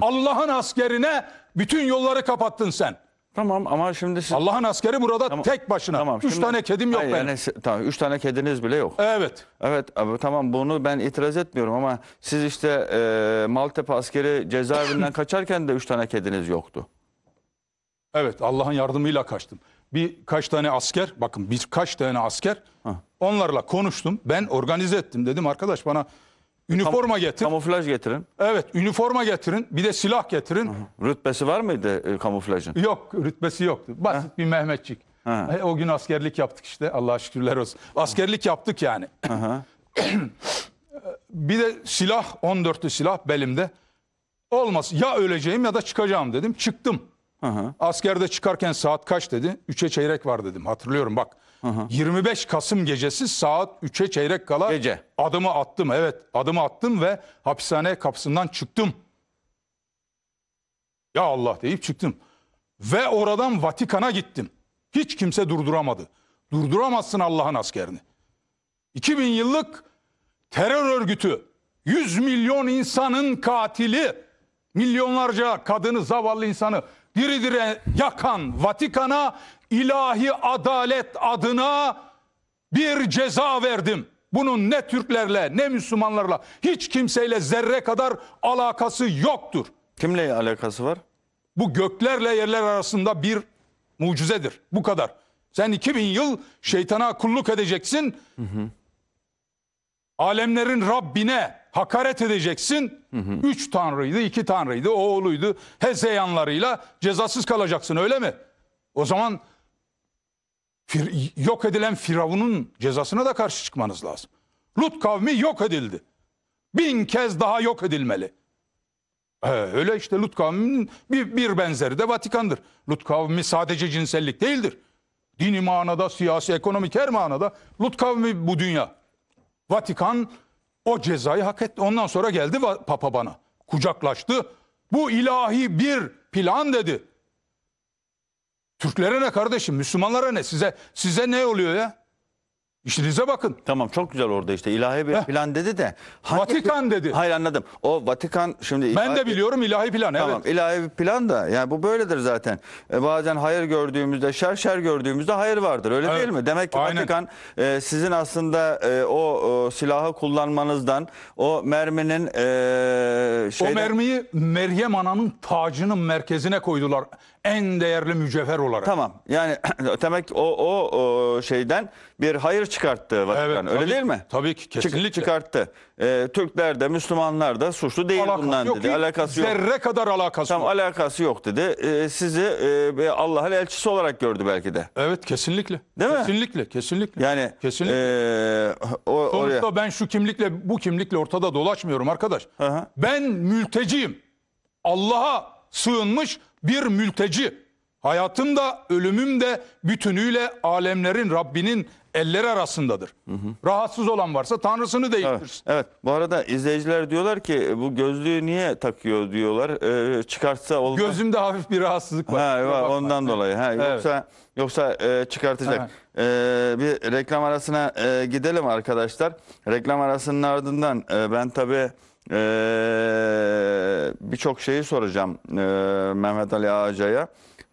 Allah'ın askerine bütün yolları kapattın sen. Tamam ama şimdi siz... Allah'ın askeri burada Tamam. tek başına. Tamam, üç şimdi- tane kedim yok Hayır, benim. yani tamam, üç tane kediniz bile yok. Evet. Evet abi, tamam bunu ben itiraz etmiyorum ama siz işte e, Maltepe askeri cezaevinden kaçarken de üç tane kediniz yoktu. Evet Allah'ın yardımıyla kaçtım. Bir kaç tane asker bakın birkaç tane asker onlarla konuştum. Ben organize ettim dedim arkadaş bana Üniforma getirin. Kamuflaj getirin. Evet, üniforma getirin. Bir de silah getirin. Rütbesi var mıydı e, kamuflajın? Yok, rütbesi yoktu. Basit bir Mehmetçik. Ha. E, o gün askerlik yaptık işte. Allah'a şükürler olsun. Askerlik yaptık yani. Aha. Bir de silah, 14'lü silah belimde. Olmaz. Ya öleceğim ya da çıkacağım dedim. Çıktım. Aha. Askerde çıkarken saat kaç dedi? Üçe çeyrek var dedim. Hatırlıyorum bak. Hı hı. 25 Kasım gecesi saat 3'e çeyrek kala Gece. adımı attım. Evet adımı attım ve hapishane kapısından çıktım. Ya Allah deyip çıktım. Ve oradan Vatikan'a gittim. Hiç kimse durduramadı. Durduramazsın Allah'ın askerini. 2000 yıllık terör örgütü 100 milyon insanın katili milyonlarca kadını zavallı insanı diri dire yakan Vatikan'a ilahi adalet adına bir ceza verdim. Bunun ne Türklerle ne Müslümanlarla hiç kimseyle zerre kadar alakası yoktur. Kimle alakası var? Bu göklerle yerler arasında bir mucizedir. Bu kadar. Sen 2000 yıl şeytana kulluk edeceksin. Hı hı. Alemlerin Rabbine hakaret edeceksin. Hı hı. Üç tanrıydı, iki tanrıydı, oğluydu. Hezeyanlarıyla cezasız kalacaksın öyle mi? O zaman Fir, yok edilen Firavun'un cezasına da karşı çıkmanız lazım. Lut kavmi yok edildi. Bin kez daha yok edilmeli. Ee, öyle işte Lut kavminin bir, bir benzeri de Vatikan'dır. Lut kavmi sadece cinsellik değildir. Dini manada, siyasi, ekonomik her manada Lut kavmi bu dünya. Vatikan o cezayı hak etti. Ondan sonra geldi Papa bana. Kucaklaştı. Bu ilahi bir plan dedi. Türklere ne kardeşim? Müslümanlara ne? Size size ne oluyor ya? İşinize bakın. Tamam çok güzel orada işte ilahi bir Heh. plan dedi de. Hangi Vatikan dedi. Hayır anladım. O Vatikan şimdi. Ben de biliyorum ilahi plan Tamam ilahi bir plan da yani bu böyledir zaten. E, bazen hayır gördüğümüzde şer şer gördüğümüzde hayır vardır öyle Evet. değil mi? Demek ki Aynen. Vatikan e, sizin aslında e, o, o silahı kullanmanızdan o merminin e, şeyden, O mermiyi Meryem Ana'nın tacının merkezine koydular. En değerli mücevher olarak. Tamam yani demek o, o, o şeyden bir hayır çıkarttı Vatikan. Evet, Öyle tabii, değil mi? Tabii ki kesinlikle. çıkarttı. Ee, Türkler de Müslümanlar da suçlu değil alakası bundan yok, dedi. Alakası yok. Zerre kadar alakası Tam yok. alakası yok dedi. Ee, sizi e, Allah'ın elçisi olarak gördü belki de. Evet kesinlikle. Değil mi? Kesinlikle kesinlikle. Yani kesinlikle. E, o, Sonuçta oraya... ben şu kimlikle bu kimlikle ortada dolaşmıyorum arkadaş. Aha. Ben mülteciyim. Allah'a sığınmış bir mülteci. Hayatım da ölümüm de bütünüyle alemlerin Rabbinin elleri arasındadır. Hı hı. Rahatsız olan varsa tanrısını değiştirsin. Evet, evet. Bu arada izleyiciler diyorlar ki e, bu gözlüğü niye takıyor diyorlar. Ee, çıkartsa olmaz. Gözümde hafif bir rahatsızlık var. Ha, var ondan dolayı. Ha, evet. yoksa yoksa e, çıkartacak. E, bir reklam arasına e, gidelim arkadaşlar. Reklam arasının ardından e, ben tabii e, birçok şeyi soracağım e, Mehmet Ali Ağaca'ya.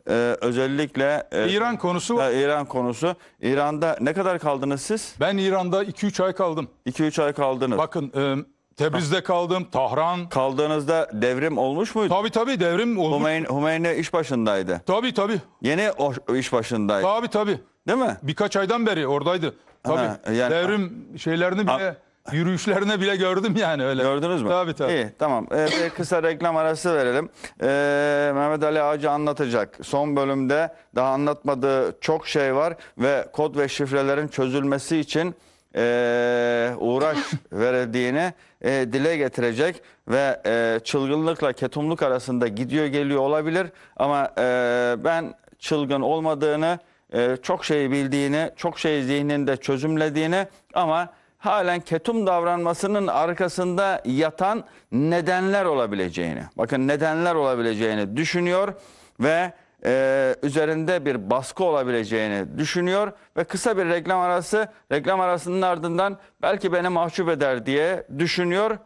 Ee, özellikle e, İran konusu var. E, İran konusu. İran'da ne kadar kaldınız siz? Ben İran'da 2-3 ay kaldım. 2-3 ay kaldınız. Bakın e, Tebriz'de kaldım, Tahran. Kaldığınızda devrim olmuş muydu? Tabii tabii devrim olmuş. Hümeyni, Hümeyni iş başındaydı. Tabii tabii. Yeni o, iş başındaydı. Tabii tabii. Değil mi? Birkaç aydan beri oradaydı. Tabii. Ha, yani, devrim şeylerini bile... Yürüyüşlerine bile gördüm yani öyle. Gördünüz mü? Tabii tabii. İyi tamam. Ee, bir kısa reklam arası verelim. Ee, Mehmet Ali Ağacı anlatacak. Son bölümde daha anlatmadığı çok şey var ve kod ve şifrelerin çözülmesi için e, uğraş verildiğini e, dile getirecek ve e, çılgınlıkla ketumluk arasında gidiyor geliyor olabilir ama e, ben çılgın olmadığını, e, çok şey bildiğini, çok şey zihninde çözümlediğini ama halen ketum davranmasının arkasında yatan nedenler olabileceğini, bakın nedenler olabileceğini düşünüyor ve e, üzerinde bir baskı olabileceğini düşünüyor ve kısa bir reklam arası, reklam arasının ardından belki beni mahcup eder diye düşünüyor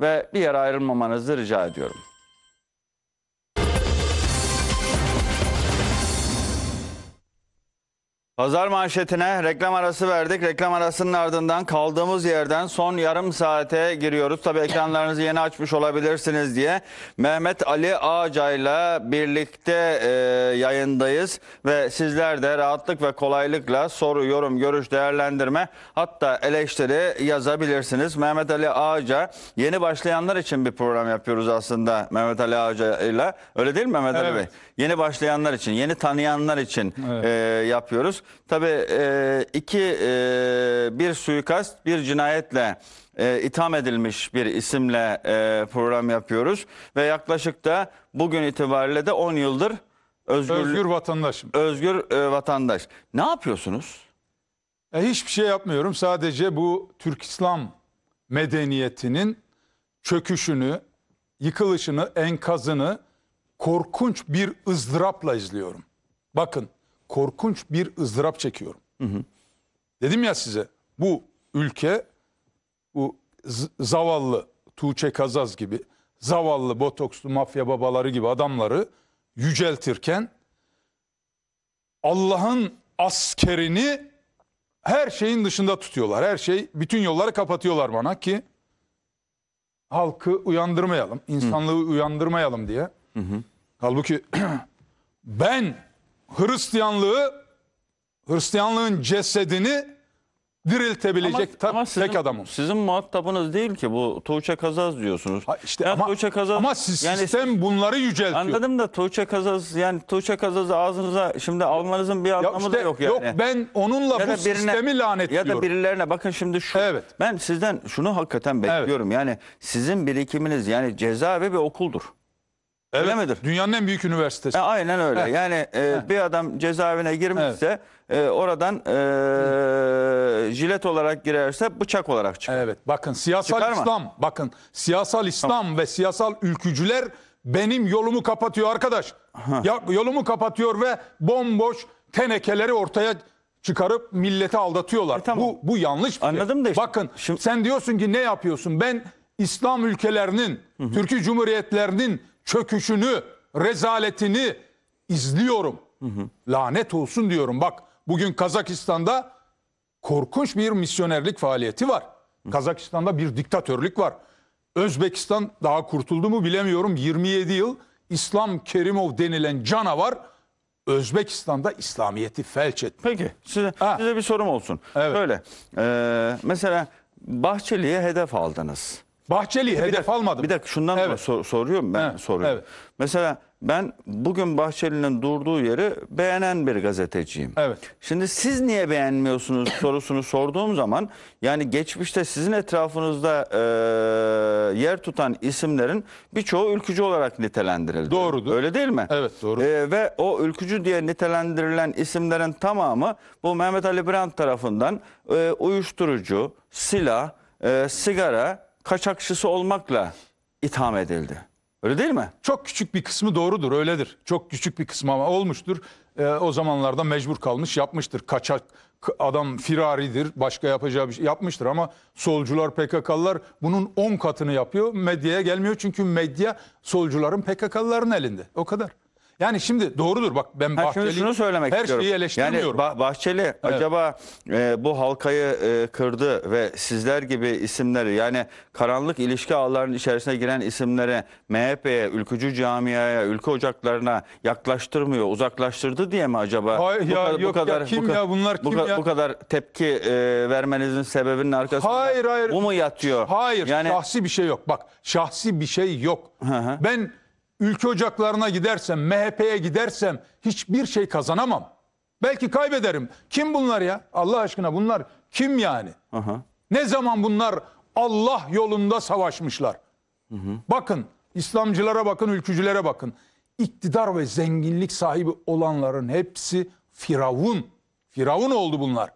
ve bir yere ayrılmamanızı rica ediyorum. Pazar manşetine reklam arası verdik. Reklam arasının ardından kaldığımız yerden son yarım saate giriyoruz. Tabii ekranlarınızı yeni açmış olabilirsiniz diye. Mehmet Ali Ağacay'la birlikte e, yayındayız. Ve sizler de rahatlık ve kolaylıkla soru, yorum, görüş, değerlendirme hatta eleştiri yazabilirsiniz. Mehmet Ali Ağaca yeni başlayanlar için bir program yapıyoruz aslında Mehmet Ali Ağacay'la. Öyle değil mi Mehmet evet. Ali Bey? Yeni başlayanlar için, yeni tanıyanlar için evet. e, yapıyoruz. Tabii e, iki e, bir suikast bir cinayetle e, itham edilmiş bir isimle e, program yapıyoruz. Ve yaklaşık da bugün itibariyle de 10 yıldır özgür, Özgür vatandaşım. özgür e, vatandaş. Ne yapıyorsunuz? E, hiçbir şey yapmıyorum. Sadece bu Türk İslam medeniyetinin çöküşünü, yıkılışını, enkazını korkunç bir ızdırapla izliyorum. Bakın korkunç bir ızdırap çekiyorum. Hı hı. Dedim ya size bu ülke bu zavallı Tuğçe Kazaz gibi zavallı botokslu mafya babaları gibi adamları yüceltirken Allah'ın askerini her şeyin dışında tutuyorlar. Her şey bütün yolları kapatıyorlar bana ki halkı uyandırmayalım, insanlığı hı. uyandırmayalım diye. Hı hı. Halbuki ben Hristiyanlığı, Hristiyanlığın cesedini diriltebilecek ama, ama sizin, tek adamım. Sizin muhatabınız değil ki bu Tuğçe Kazaz diyorsunuz. Ha işte yani ama, Tuğçe Kazaz, ama siz, yani, sistem bunları yüceltiyor. Anladım da Tuğçe Kazaz yani Tuğçe Kazaz'ı ağzınıza şimdi almanızın bir anlamı işte, da yok yani. Yok ben onunla ya bu birine, sistemi lanetliyorum. Ya da birilerine bakın şimdi şu. Evet. Ben sizden şunu hakikaten bekliyorum. Evet. Yani sizin birikiminiz yani cezaevi bir okuldur. Evet. Öyle midir? Dünyanın en büyük üniversitesi. E, aynen öyle. Heh. Yani e, Heh. bir adam cezaevine girmişse evet. e, oradan e, jilet olarak girerse bıçak olarak çıkar. Evet. Bakın siyasal çıkar İslam, mı? bakın siyasal İslam tamam. ve siyasal ülkücüler benim yolumu kapatıyor arkadaş. ya, yolumu kapatıyor ve bomboş tenekeleri ortaya çıkarıp milleti aldatıyorlar. E, tamam. Bu bu yanlış bir şey. Anladım da işte. Bakın şimdi... sen diyorsun ki ne yapıyorsun? Ben İslam ülkelerinin, Türkiye Cumhuriyetlerinin çöküşünü, rezaletini izliyorum. Hı hı. Lanet olsun diyorum. Bak bugün Kazakistan'da korkunç bir misyonerlik faaliyeti var. Hı. Kazakistan'da bir diktatörlük var. Özbekistan daha kurtuldu mu bilemiyorum. 27 yıl İslam Kerimov denilen canavar Özbekistan'da İslamiyet'i felç etti. Peki size, size bir sorum olsun. Evet. Böyle e, mesela Bahçeli'ye hedef aldınız. Bahçeli bir hedef dakika, almadı. Bir dakika şundan evet. sor, soruyorum ben He, soruyorum. Evet. Mesela ben bugün Bahçeli'nin durduğu yeri beğenen bir gazeteciyim. Evet. Şimdi siz niye beğenmiyorsunuz sorusunu sorduğum zaman yani geçmişte sizin etrafınızda e, yer tutan isimlerin birçoğu ülkücü olarak nitelendirildi. Doğrudur. Öyle değil mi? Evet doğru. E, ve o ülkücü diye nitelendirilen isimlerin tamamı bu Mehmet Ali Brand tarafından e, uyuşturucu, silah, e, sigara kaçakçısı olmakla itham edildi. Öyle değil mi? Çok küçük bir kısmı doğrudur, öyledir. Çok küçük bir kısmı ama olmuştur. E, o zamanlarda mecbur kalmış, yapmıştır. Kaçak adam firaridir, başka yapacağı bir şey yapmıştır ama solcular, PKK'lılar bunun 10 katını yapıyor. Medyaya gelmiyor çünkü medya solcuların PKK'lıların elinde. O kadar. Yani şimdi doğrudur bak ben ha, Bahçeli şunu söylemek her istiyorum. şeyi eleştirmiyorum. Yani Bahçeli evet. acaba e, bu halkayı e, kırdı ve sizler gibi isimleri yani karanlık ilişki ağlarının içerisine giren isimlere MHP'ye, ülkücü camiaya, ülke ocaklarına yaklaştırmıyor, uzaklaştırdı diye mi acaba? Hayır bu, ya, kadar, kim bu, ya bunlar kim ya? Bu kadar tepki e, vermenizin sebebinin arkasında hayır, hayır. bu mu yatıyor? Hayır yani, şahsi bir şey yok bak şahsi bir şey yok. Hı hı. Ben ülke ocaklarına gidersem, MHP'ye gidersem hiçbir şey kazanamam. Belki kaybederim. Kim bunlar ya? Allah aşkına bunlar kim yani? Aha. Ne zaman bunlar Allah yolunda savaşmışlar? Hı hı. Bakın İslamcılara bakın, ülkücülere bakın. İktidar ve zenginlik sahibi olanların hepsi Firavun. Firavun oldu bunlar.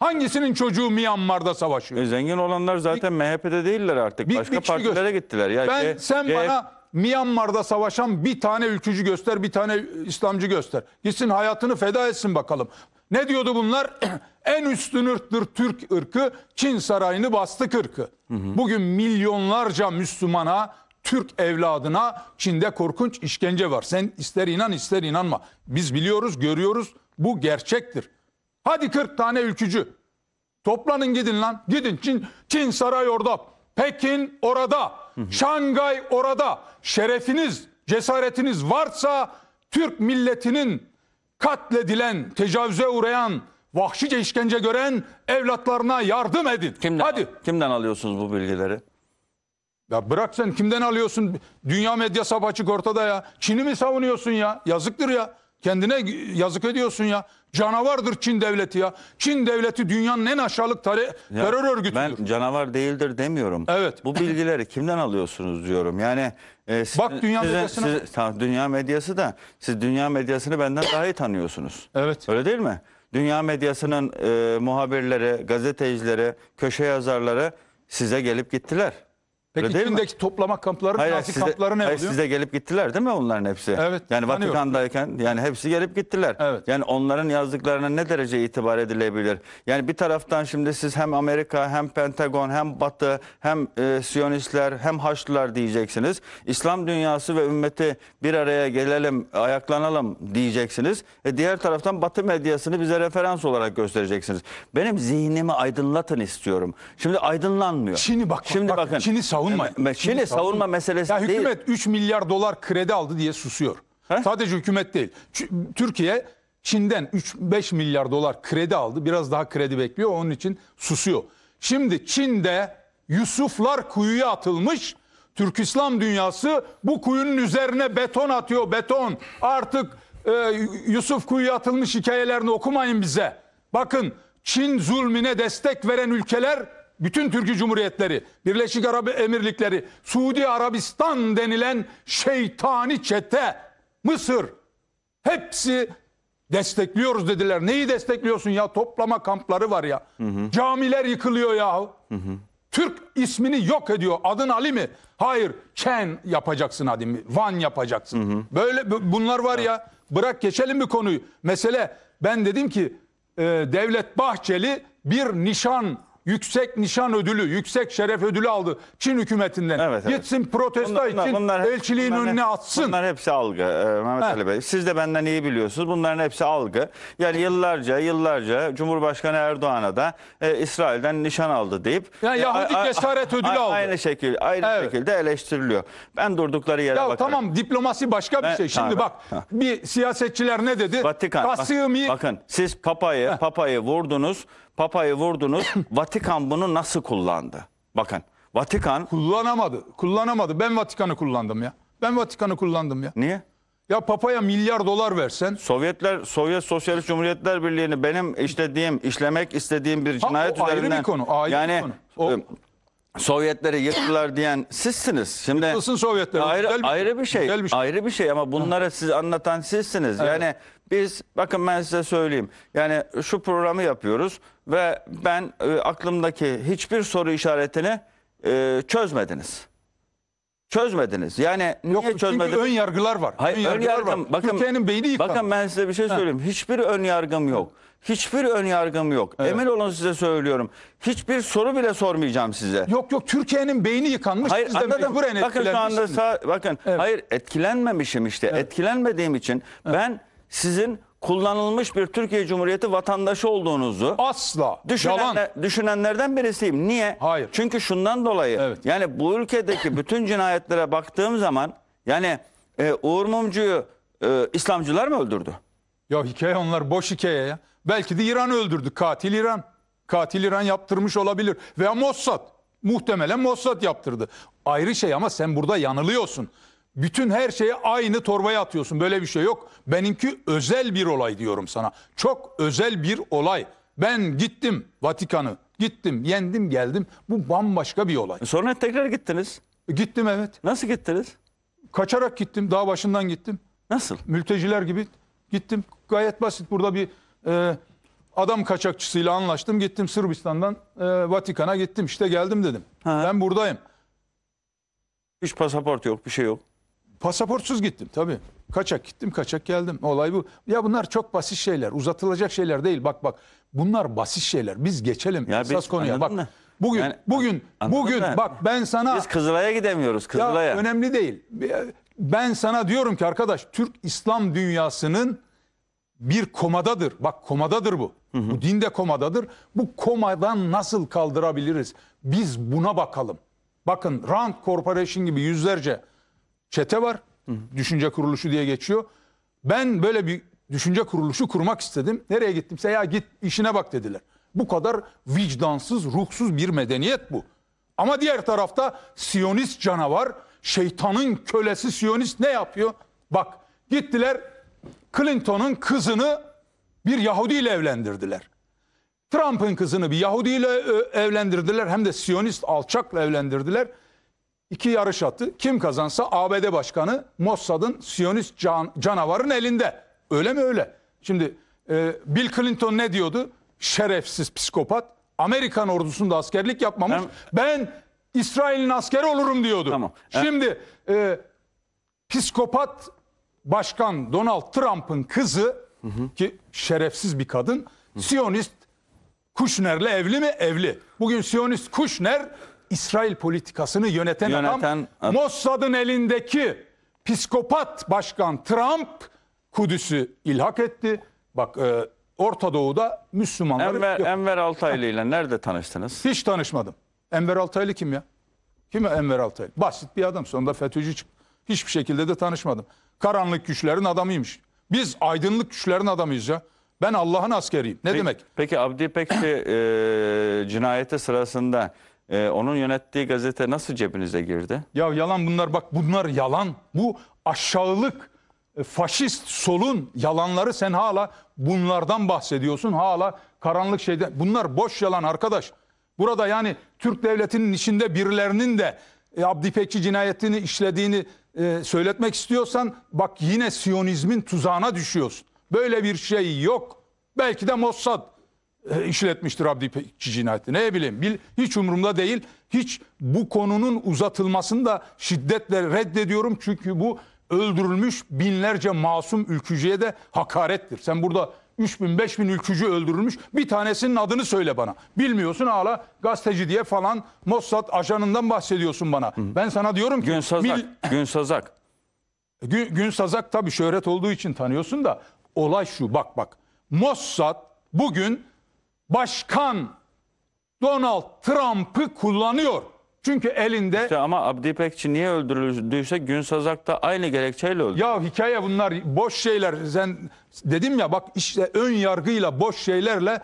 Hangisinin çocuğu Myanmar'da savaşıyor? E, zengin olanlar zaten bir, MHP'de değiller artık. Bir, Başka bir partilere gittiler. Ya, ben, C, sen C, bana Myanmar'da savaşan bir tane ülkücü göster, bir tane İslamcı göster. Gitsin hayatını feda etsin bakalım. Ne diyordu bunlar? en üstün ırktır Türk ırkı, Çin sarayını bastık ırkı. Hı hı. Bugün milyonlarca Müslümana, Türk evladına Çin'de korkunç işkence var. Sen ister inan ister inanma. Biz biliyoruz, görüyoruz. Bu gerçektir. Hadi 40 tane ülkücü. Toplanın gidin lan. Gidin Çin, Çin sarayı orada. Pekin orada, Şangay orada. Şerefiniz, cesaretiniz varsa Türk milletinin katledilen, tecavüze uğrayan, vahşice işkence gören evlatlarına yardım edin. Kimden, Hadi. Kimden alıyorsunuz bu bilgileri? Ya bırak sen kimden alıyorsun? Dünya medyası apaçık ortada ya. Çin'i mi savunuyorsun ya? Yazıktır ya. Kendine yazık ediyorsun ya. Canavardır Çin devleti ya. Çin devleti dünyanın en aşağılık tare- Ya, terör örgütüdür. Ben canavar değildir demiyorum. Evet. Bu bilgileri kimden alıyorsunuz diyorum. Yani e, siz- Bak dünya sizin- medyasına. siz- tamam, dünya medyası da siz dünya medyasını benden daha iyi tanıyorsunuz. Evet. Öyle değil mi? Dünya medyasının e, muhabirleri, gazetecileri, köşe yazarları size gelip gittiler. Peki Öyle Çin'deki toplama kampları, Hayır, Nazi size, kampları ne hayır, oluyor? Size gelip gittiler değil mi onların hepsi? Evet. Yani Vatikan'dayken yani hepsi gelip gittiler. Evet. Yani onların yazdıklarına ne derece itibar edilebilir? Yani bir taraftan şimdi siz hem Amerika hem Pentagon hem Batı hem e, Siyonistler hem Haçlılar diyeceksiniz. İslam dünyası ve ümmeti bir araya gelelim ayaklanalım diyeceksiniz. E, diğer taraftan Batı medyasını bize referans olarak göstereceksiniz. Benim zihnimi aydınlatın istiyorum. Şimdi aydınlanmıyor. Çin'i bak, şimdi bak, bakın. Çin'i savun savunma. Me- Şili savunma meselesi ya, değil. Hükümet 3 milyar dolar kredi aldı diye susuyor. He? Sadece hükümet değil. Ç- Türkiye Çin'den 3-5 milyar dolar kredi aldı. Biraz daha kredi bekliyor. Onun için susuyor. Şimdi Çin'de Yusuflar kuyuya atılmış. Türk İslam dünyası bu kuyunun üzerine beton atıyor. Beton. Artık e, Yusuf kuyuya atılmış hikayelerini okumayın bize. Bakın Çin zulmüne destek veren ülkeler bütün Türkiye Cumhuriyetleri, Birleşik Arap Emirlikleri, Suudi Arabistan denilen şeytani çete, Mısır hepsi destekliyoruz dediler. Neyi destekliyorsun ya? Toplama kampları var ya. Hı hı. Camiler yıkılıyor ya, Hı hı. Türk ismini yok ediyor. Adın Ali mi? Hayır. Chen yapacaksın adını. Van yapacaksın. Hı hı. Böyle bunlar var evet. ya. Bırak geçelim bir konuyu. Mesele ben dedim ki e, Devlet Bahçeli bir nişan yüksek nişan ödülü, yüksek şeref ödülü aldı Çin hükümetinden. Evet, evet. Gitsin protesto bunlar, için bunlar, elçiliğin bunlar, önüne atsın. Bunlar hepsi algı e, Mehmet ha. Ali Bey. Siz de benden iyi biliyorsunuz. Bunların hepsi algı. Yani yıllarca yıllarca Cumhurbaşkanı Erdoğan'a da e, İsrail'den nişan aldı deyip. Yani e, Yahudi a, cesaret ödülü a, aldı. Aynı şekilde, aynı evet. şekilde eleştiriliyor. Ben durdukları yere ya, bakarım. Tamam diplomasi başka ben, bir şey. Şimdi tamam, bak ha. bir siyasetçiler ne dedi? Vatikan. Kasığımı... Bakın siz papayı, papayı vurdunuz. Papa'yı vurdunuz. Vatikan bunu nasıl kullandı? Bakın Vatikan... Kullanamadı. Kullanamadı. Ben Vatikan'ı kullandım ya. Ben Vatikan'ı kullandım ya. Niye? Ya papaya milyar dolar versen. Sovyetler, Sovyet Sosyalist Cumhuriyetler Birliği'ni benim işlediğim, işlemek istediğim bir cinayet ha, o üzerinden. Ayrı bir konu. Ayrı yani, bir konu. O... E, Sovyetleri yıktılar diyen sizsiniz. Şimdi Yıkılsın Sovyetler. Ayrı, bir, ayrı şey. bir şey. bir şey. Ayrı bir şey ama bunlara siz anlatan sizsiniz. Evet. Yani biz bakın ben size söyleyeyim. Yani şu programı yapıyoruz ve ben e, aklımdaki hiçbir soru işaretini e, çözmediniz. Çözmediniz. Yani niye Yok, çözmediniz? Çünkü ön yargılar var. Hayır, ön yargılar yargım, var. Bakın, Türkiye'nin beyni yıkan. Bakın ben size bir şey söyleyeyim. Ha. Hiçbir ön yargım yok. Hiçbir ön yargım yok. Evet. Emin olun size söylüyorum. Hiçbir soru bile sormayacağım size. Yok yok Türkiye'nin beyni yıkanmış. Hayır, Siz anladım. Bakın şu anda sağ, bakın. Evet. Hayır etkilenmemişim işte. Evet. Etkilenmediğim için evet. ben sizin kullanılmış bir Türkiye Cumhuriyeti vatandaşı olduğunuzu Asla. Düşünenler, düşünenlerden birisiyim. Niye? Hayır. Çünkü şundan dolayı Evet. yani bu ülkedeki bütün cinayetlere baktığım zaman yani e, Uğur Mumcu'yu e, İslamcılar mı öldürdü? Ya hikaye onlar boş hikaye ya. Belki de İran öldürdü. Katil İran. Katil İran yaptırmış olabilir. Veya Mossad. Muhtemelen Mossad yaptırdı. Ayrı şey ama sen burada yanılıyorsun bütün her şeyi aynı torbaya atıyorsun. Böyle bir şey yok. Benimki özel bir olay diyorum sana. Çok özel bir olay. Ben gittim Vatikan'ı. Gittim, yendim, geldim. Bu bambaşka bir olay. Sonra tekrar gittiniz. Gittim evet. Nasıl gittiniz? Kaçarak gittim. Dağ başından gittim. Nasıl? Mülteciler gibi gittim. Gayet basit. Burada bir e, adam kaçakçısıyla anlaştım. Gittim Sırbistan'dan e, Vatikan'a gittim. İşte geldim dedim. Ha. Ben buradayım. Hiç pasaport yok, bir şey yok. Pasaportsuz gittim tabii. Kaçak gittim, kaçak geldim. Olay bu. Ya bunlar çok basit şeyler. Uzatılacak şeyler değil. Bak bak. Bunlar basit şeyler. Biz geçelim ya esas biz, konuya. Bak. Mı? Bugün yani, bugün bugün mı? bak ben sana Biz Kızılay'a gidemiyoruz. Kızılay'a. Ya önemli değil. Ben sana diyorum ki arkadaş Türk İslam dünyasının bir komadadır. Bak komadadır bu. Hı hı. Bu din de komadadır. Bu komadan nasıl kaldırabiliriz? Biz buna bakalım. Bakın Rand Corporation gibi yüzlerce çete var. Hı. Düşünce kuruluşu diye geçiyor. Ben böyle bir düşünce kuruluşu kurmak istedim. Nereye gittimse ya git işine bak dediler. Bu kadar vicdansız, ruhsuz bir medeniyet bu. Ama diğer tarafta Siyonist canavar, şeytanın kölesi Siyonist ne yapıyor? Bak gittiler Clinton'un kızını bir Yahudi ile evlendirdiler. Trump'ın kızını bir Yahudi ile e, evlendirdiler hem de Siyonist alçakla evlendirdiler iki yarış atı. Kim kazansa ABD Başkanı Mossad'ın Siyonist can, canavarın elinde. Öyle mi öyle? Şimdi e, Bill Clinton ne diyordu? Şerefsiz psikopat. Amerikan ordusunda askerlik yapmamış. Tamam. Ben İsrail'in askeri olurum diyordu. Tamam. E- Şimdi e, psikopat başkan Donald Trump'ın kızı hı hı. ki şerefsiz bir kadın. Hı. Siyonist Kuşner'le evli mi? Evli. Bugün Siyonist Kuşner İsrail politikasını yöneten, yöneten adam Mossad'ın elindeki psikopat başkan Trump Kudüs'ü ilhak etti. Bak e, Orta Doğu'da Müslümanlar... Enver, Enver Altaylı ile nerede tanıştınız? Hiç tanışmadım. Enver Altaylı kim ya? Kim Enver Altaylı? Basit bir adam. Sonunda FETÖ'cü çıktı. Hiçbir şekilde de tanışmadım. Karanlık güçlerin adamıymış. Biz aydınlık güçlerin adamıyız ya. Ben Allah'ın askeriyim. Ne peki, demek? Peki Abdi Pekşi e, cinayeti sırasında ee, onun yönettiği gazete nasıl cebinize girdi? Ya yalan bunlar bak bunlar yalan. Bu aşağılık e, faşist solun yalanları sen hala bunlardan bahsediyorsun. Hala karanlık şeyden. Bunlar boş yalan arkadaş. Burada yani Türk devletinin içinde birilerinin de e, Abdi cinayetini işlediğini e, söyletmek istiyorsan bak yine Siyonizmin tuzağına düşüyorsun. Böyle bir şey yok. Belki de Mossad e, işletmiştir Abdi cinayeti. Ne bileyim bil, hiç umurumda değil. Hiç bu konunun uzatılmasını da şiddetle reddediyorum. Çünkü bu öldürülmüş binlerce masum ülkücüye de hakarettir. Sen burada 3 bin 5 bin ülkücü öldürülmüş bir tanesinin adını söyle bana. Bilmiyorsun hala gazeteci diye falan Mossad ajanından bahsediyorsun bana. Hı. Ben sana diyorum ki... Gün Sazak. Mil... Gün Sazak. E, Gün, Gün Sazak tabii şöhret olduğu için tanıyorsun da olay şu bak bak. Mossad bugün Başkan Donald Trump'ı kullanıyor. Çünkü elinde... İşte ama Abdi İpekçi niye öldürüldüyse Gün Sazak da aynı gerekçeyle öldü. Ya hikaye bunlar boş şeyler. Sen dedim ya bak işte ön yargıyla boş şeylerle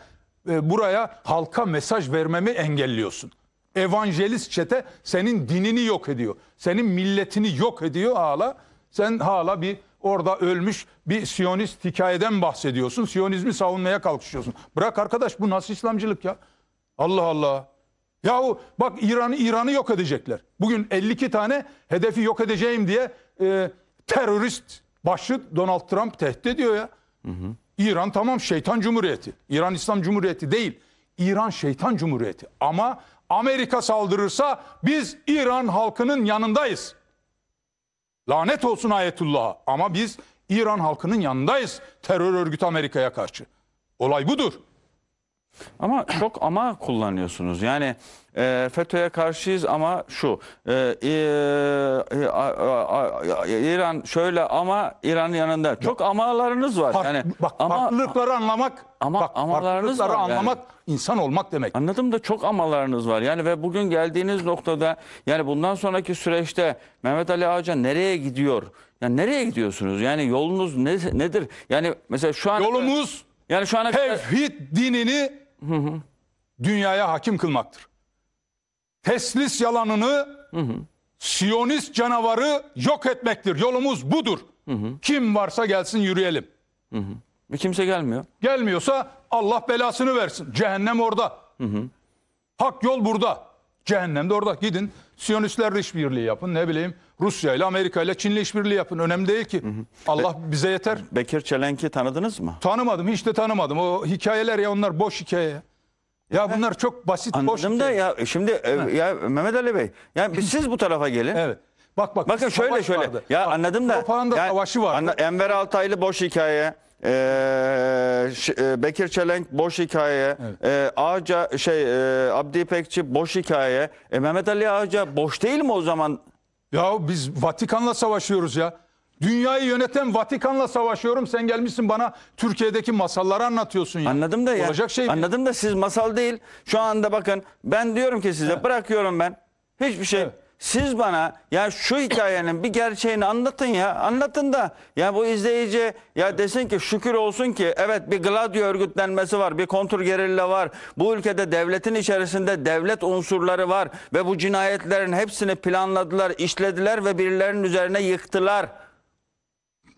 e, buraya halka mesaj vermemi engelliyorsun. Evangelist çete senin dinini yok ediyor. Senin milletini yok ediyor hala. Sen hala bir Orada ölmüş bir Siyonist hikayeden bahsediyorsun. Siyonizmi savunmaya kalkışıyorsun. Bırak arkadaş bu nasıl İslamcılık ya? Allah Allah. Yahu bak İran'ı İran'ı yok edecekler. Bugün 52 tane hedefi yok edeceğim diye e, terörist başı Donald Trump tehdit ediyor ya. Hı hı. İran tamam şeytan cumhuriyeti. İran İslam cumhuriyeti değil. İran şeytan cumhuriyeti. Ama Amerika saldırırsa biz İran halkının yanındayız. Lanet olsun Ayetullah'a. Ama biz İran halkının yanındayız terör örgütü Amerika'ya karşı. Olay budur. Ama çok ama kullanıyorsunuz. Yani e, FETÖ'ye karşıyız ama şu. E, e, e, a, a, İran şöyle ama İran yanında. Çok bak, amalarınız var. Fark, yani bak ama, farklılıkları anlamak, ama bak, amalarınız var. anlamak insan olmak demek. Anladım da çok amalarınız var. Yani ve bugün geldiğiniz noktada yani bundan sonraki süreçte Mehmet Ali Ağaca nereye gidiyor? Yani nereye gidiyorsunuz? Yani yolunuz ne, nedir? Yani mesela şu an Yolumuz yani şu ana kadar... tevhid dinini hı hı. dünyaya hakim kılmaktır. Teslis yalanını hı hı. Siyonist canavarı yok etmektir. Yolumuz budur. Hı hı. Kim varsa gelsin yürüyelim. Hı hı. E, kimse gelmiyor. Gelmiyorsa Allah belasını versin. Cehennem orada. Hı hı. Hak yol burada. Cehennem de orada. Gidin Siyonistlerle işbirliği yapın. Ne bileyim Rusya ile Amerika ile Çin ile işbirliği yapın. Önemli değil ki. Hı hı. Allah Be bize yeter. Bekir Çelenk'i tanıdınız mı? Tanımadım. Hiç de tanımadım. O hikayeler ya onlar boş hikaye. Ya bunlar çok basit Anladım boş. Anladım da hikaye. ya şimdi evet. ya Mehmet Ali Bey yani siz bu tarafa gelin. Evet. Bak bak. Bakın şöyle şöyle. Vardı. Ya bak, anladım da. Propaganda savaşı var. Anla, Enver Altaylı boş hikaye. Ee, e, Bekir Çelenk boş hikaye, evet. e, Ağaca şey e, Abdi İpekçi boş hikaye, e, Mehmet Ali Ağaca boş değil mi o zaman? Ya biz Vatikan'la savaşıyoruz ya. Dünyayı yöneten Vatikan'la savaşıyorum. Sen gelmişsin bana Türkiye'deki masalları anlatıyorsun ya. Anladım da ya. Olacak şey mi? Anladım da siz masal değil. Şu anda bakın ben diyorum ki size He. bırakıyorum ben. Hiçbir şey. Evet. Siz bana ya şu hikayenin bir gerçeğini anlatın ya. Anlatın da ya bu izleyici ya desin ki şükür olsun ki evet bir gladio örgütlenmesi var. Bir kontur kontrgerilla var. Bu ülkede devletin içerisinde devlet unsurları var. Ve bu cinayetlerin hepsini planladılar, işlediler ve birilerinin üzerine yıktılar.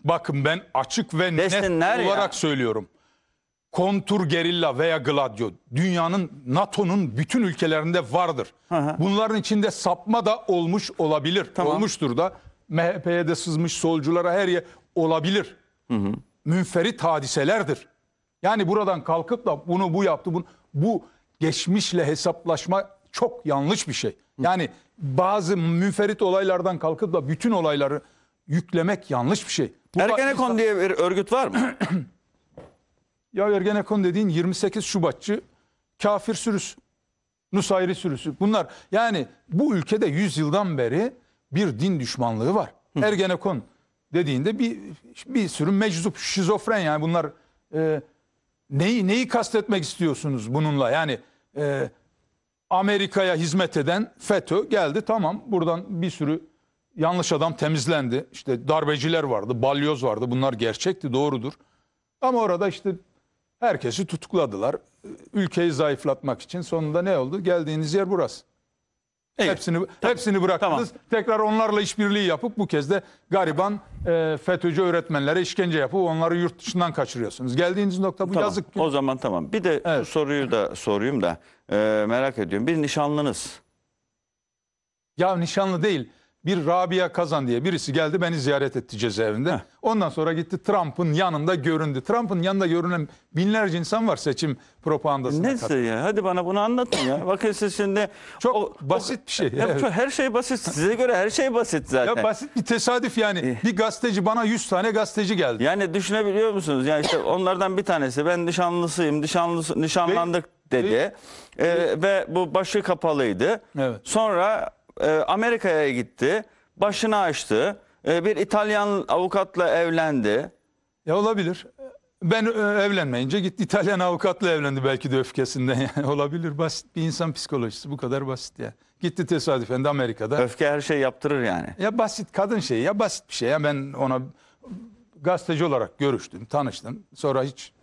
Bakın ben açık ve Desinler net olarak ya. söylüyorum kontur gerilla veya gladyo dünyanın NATO'nun bütün ülkelerinde vardır. Hı Bunların içinde sapma da olmuş olabilir. Tamam. Olmuştur da MHP'ye de sızmış solculara her yer olabilir. Hı hı. Münferit hadiselerdir. Yani buradan kalkıp da bunu bu yaptı bunu bu geçmişle hesaplaşma çok yanlış bir şey. Yani bazı müferit olaylardan kalkıp da bütün olayları yüklemek yanlış bir şey. Bu Ergenekon insan... diye bir örgüt var mı? Ya Ergenekon dediğin 28 Şubatçı kafir sürüsü. Nusayri sürüsü. Bunlar yani bu ülkede 100 yıldan beri bir din düşmanlığı var. Hı. Ergenekon dediğinde bir bir sürü meczup, şizofren yani bunlar e, neyi neyi kastetmek istiyorsunuz bununla? Yani e, Amerika'ya hizmet eden FETÖ geldi tamam buradan bir sürü yanlış adam temizlendi. İşte darbeciler vardı, balyoz vardı. Bunlar gerçekti, doğrudur. Ama orada işte Herkesi tutukladılar. Ülkeyi zayıflatmak için sonunda ne oldu? Geldiğiniz yer burası. Evet. Hepsini Tabii. hepsini bıraktınız. Tamam. Tekrar onlarla işbirliği yapıp bu kez de gariban e, FETÖ'cü öğretmenlere işkence yapıp onları yurt dışından kaçırıyorsunuz. Geldiğiniz nokta bu tamam. yazık. O zaman tamam. Bir de evet. şu soruyu da sorayım da e, merak ediyorum. Bir nişanlınız. Ya nişanlı değil bir Rabia Kazan diye birisi geldi beni ziyaret etti cezaevinde. Heh. Ondan sonra gitti Trump'ın yanında göründü. Trump'ın yanında görünen binlerce insan var seçim propagandasına. Neyse ya hadi bana bunu anlatın ya. Bakın siz şimdi... Çok o, basit o, bir şey. Ya, evet. Her şey basit. Size göre her şey basit zaten. Ya basit bir tesadüf yani. bir gazeteci bana 100 tane gazeteci geldi. Yani düşünebiliyor musunuz? Yani işte onlardan bir tanesi ben nişanlısıyım, nişanlısı, nişanlandık dedi. Değil. Ee, ve bu başı kapalıydı. Evet. Sonra e, Amerika'ya gitti, başını açtı. E, bir İtalyan avukatla evlendi. Ya olabilir. Ben e, evlenmeyince gitti İtalyan avukatla evlendi belki de öfkesinden. Yani olabilir basit bir insan psikolojisi bu kadar basit ya. Gitti tesadüfen de Amerika'da. Öfke her şey yaptırır yani. Ya basit kadın şeyi ya basit bir şey. Ya ben ona gazeteci olarak görüştüm, tanıştım. Sonra hiç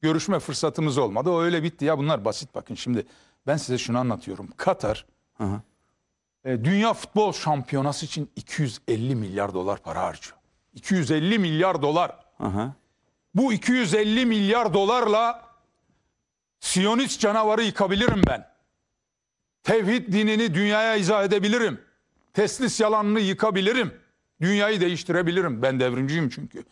görüşme fırsatımız olmadı. O öyle bitti ya bunlar basit bakın şimdi. Ben size şunu anlatıyorum. Katar hı hı. E, dünya Futbol Şampiyonası için 250 milyar dolar para harcıyor. 250 milyar dolar. Aha. Bu 250 milyar dolarla Siyonist canavarı yıkabilirim ben. Tevhid dinini dünyaya izah edebilirim. Teslis yalanını yıkabilirim. Dünyayı değiştirebilirim. Ben devrimciyim çünkü.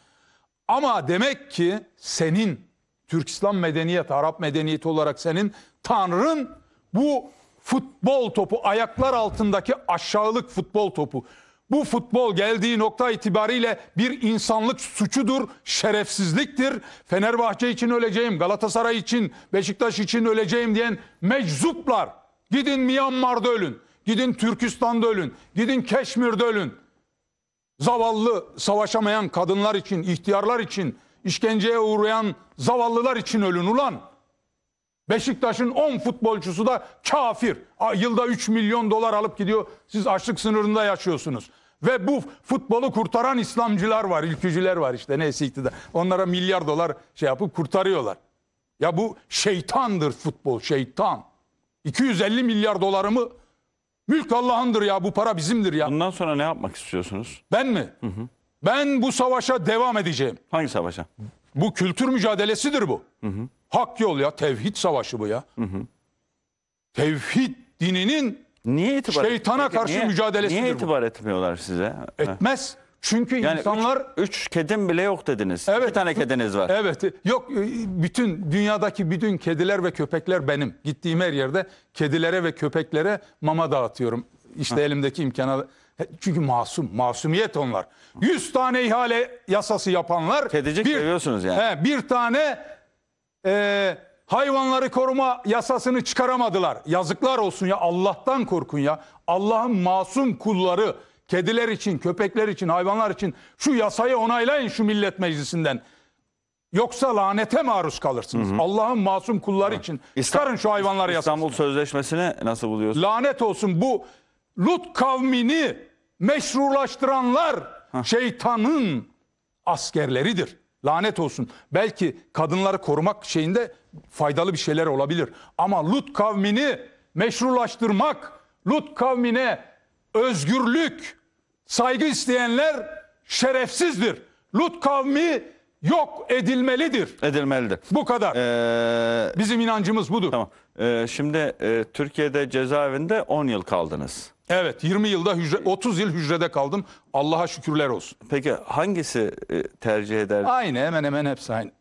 Ama demek ki senin Türk İslam medeniyet, Arap medeniyeti olarak senin Tanrın bu futbol topu ayaklar altındaki aşağılık futbol topu. Bu futbol geldiği nokta itibariyle bir insanlık suçudur, şerefsizliktir. Fenerbahçe için öleceğim, Galatasaray için, Beşiktaş için öleceğim diyen meczuplar. Gidin Myanmar'da ölün, gidin Türkistan'da ölün, gidin Keşmir'de ölün. Zavallı, savaşamayan kadınlar için, ihtiyarlar için, işkenceye uğrayan zavallılar için ölün ulan. Beşiktaş'ın 10 futbolcusu da kafir. Yılda 3 milyon dolar alıp gidiyor. Siz açlık sınırında yaşıyorsunuz. Ve bu futbolu kurtaran İslamcılar var, ülkücüler var işte neyse iktidar. Onlara milyar dolar şey yapıp kurtarıyorlar. Ya bu şeytandır futbol, şeytan. 250 milyar dolarımı mülk Allah'ındır ya bu para bizimdir ya. Bundan sonra ne yapmak istiyorsunuz? Ben mi? Hı hı. Ben bu savaşa devam edeceğim. Hangi savaşa? Bu kültür mücadelesidir bu. Hı hı. Hak yol ya tevhid savaşı bu ya. Hı hı. Tevhid dininin niye itibar şeytana etmiyor? karşı niye, mücadelesidir Niye itibar bu. etmiyorlar size? Etmez. Çünkü yani insanlar... Üç, üç kedim bile yok dediniz. Evet. Bir tane kediniz var. Evet. Yok e, bütün dünyadaki bütün kediler ve köpekler benim. Gittiğim her yerde kedilere ve köpeklere mama dağıtıyorum. İşte ha. elimdeki imkana... Çünkü masum, masumiyet onlar. 100 tane ihale yasası yapanlar... Kedicik bir, seviyorsunuz yani. He, bir tane e, hayvanları koruma yasasını çıkaramadılar. Yazıklar olsun ya Allah'tan korkun ya. Allah'ın masum kulları kediler için, köpekler için, hayvanlar için şu yasayı onaylayın şu millet meclisinden. Yoksa lanete maruz kalırsınız. Allah'ın masum kulları için. İsta- Çıkarın şu hayvanları yasasını. İstanbul Sözleşmesi'ne nasıl buluyorsun? Lanet olsun bu Lut kavmini meşrulaştıranlar şeytanın askerleridir. Lanet olsun. Belki kadınları korumak şeyinde faydalı bir şeyler olabilir. Ama Lut kavmini meşrulaştırmak, Lut kavmine özgürlük, saygı isteyenler şerefsizdir. Lut kavmi yok edilmelidir. Edilmelidir. Bu kadar. Ee, Bizim inancımız budur. Tamam. Ee, şimdi e, Türkiye'de cezaevinde 10 yıl kaldınız. Evet 20 yılda hücre 30 yıl hücrede kaldım. Allah'a şükürler olsun. Peki hangisi e, tercih eder? Aynı hemen hemen hepsi aynı.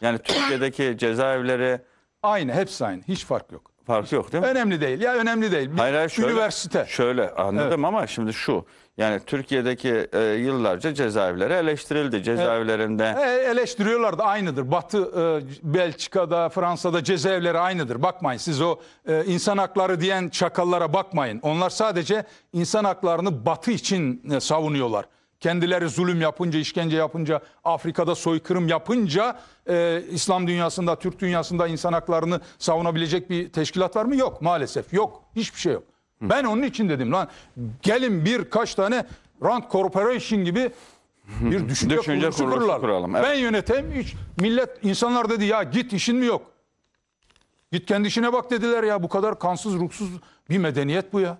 Yani Türkiye'deki cezaevleri aynı hepsi aynı. Hiç fark yok. farkı yok değil mi? Önemli değil. Ya önemli değil. Bir Hayır, hayır, şöyle- üniversite. Şöyle anladım ama şimdi şu yani Türkiye'deki e, yıllarca cezaevleri eleştirildi. E, Cezaevlerinde E, eleştiriyorlar da aynıdır. Batı e, Belçika'da, Fransa'da cezaevleri aynıdır. Bakmayın siz o e, insan hakları diyen çakallara bakmayın. Onlar sadece insan haklarını Batı için e, savunuyorlar. Kendileri zulüm yapınca, işkence yapınca, Afrika'da soykırım yapınca e, İslam dünyasında, Türk dünyasında insan haklarını savunabilecek bir teşkilat var mı? Yok maalesef yok. Hiçbir şey yok. Ben onun için dedim lan gelin bir kaç tane Rand Corporation gibi bir düşünce, düşünce kuruluşu, kuralım. Evet. Ben yöneteyim. Hiç millet insanlar dedi ya git işin mi yok? Git kendi işine bak dediler ya bu kadar kansız ruhsuz bir medeniyet bu ya.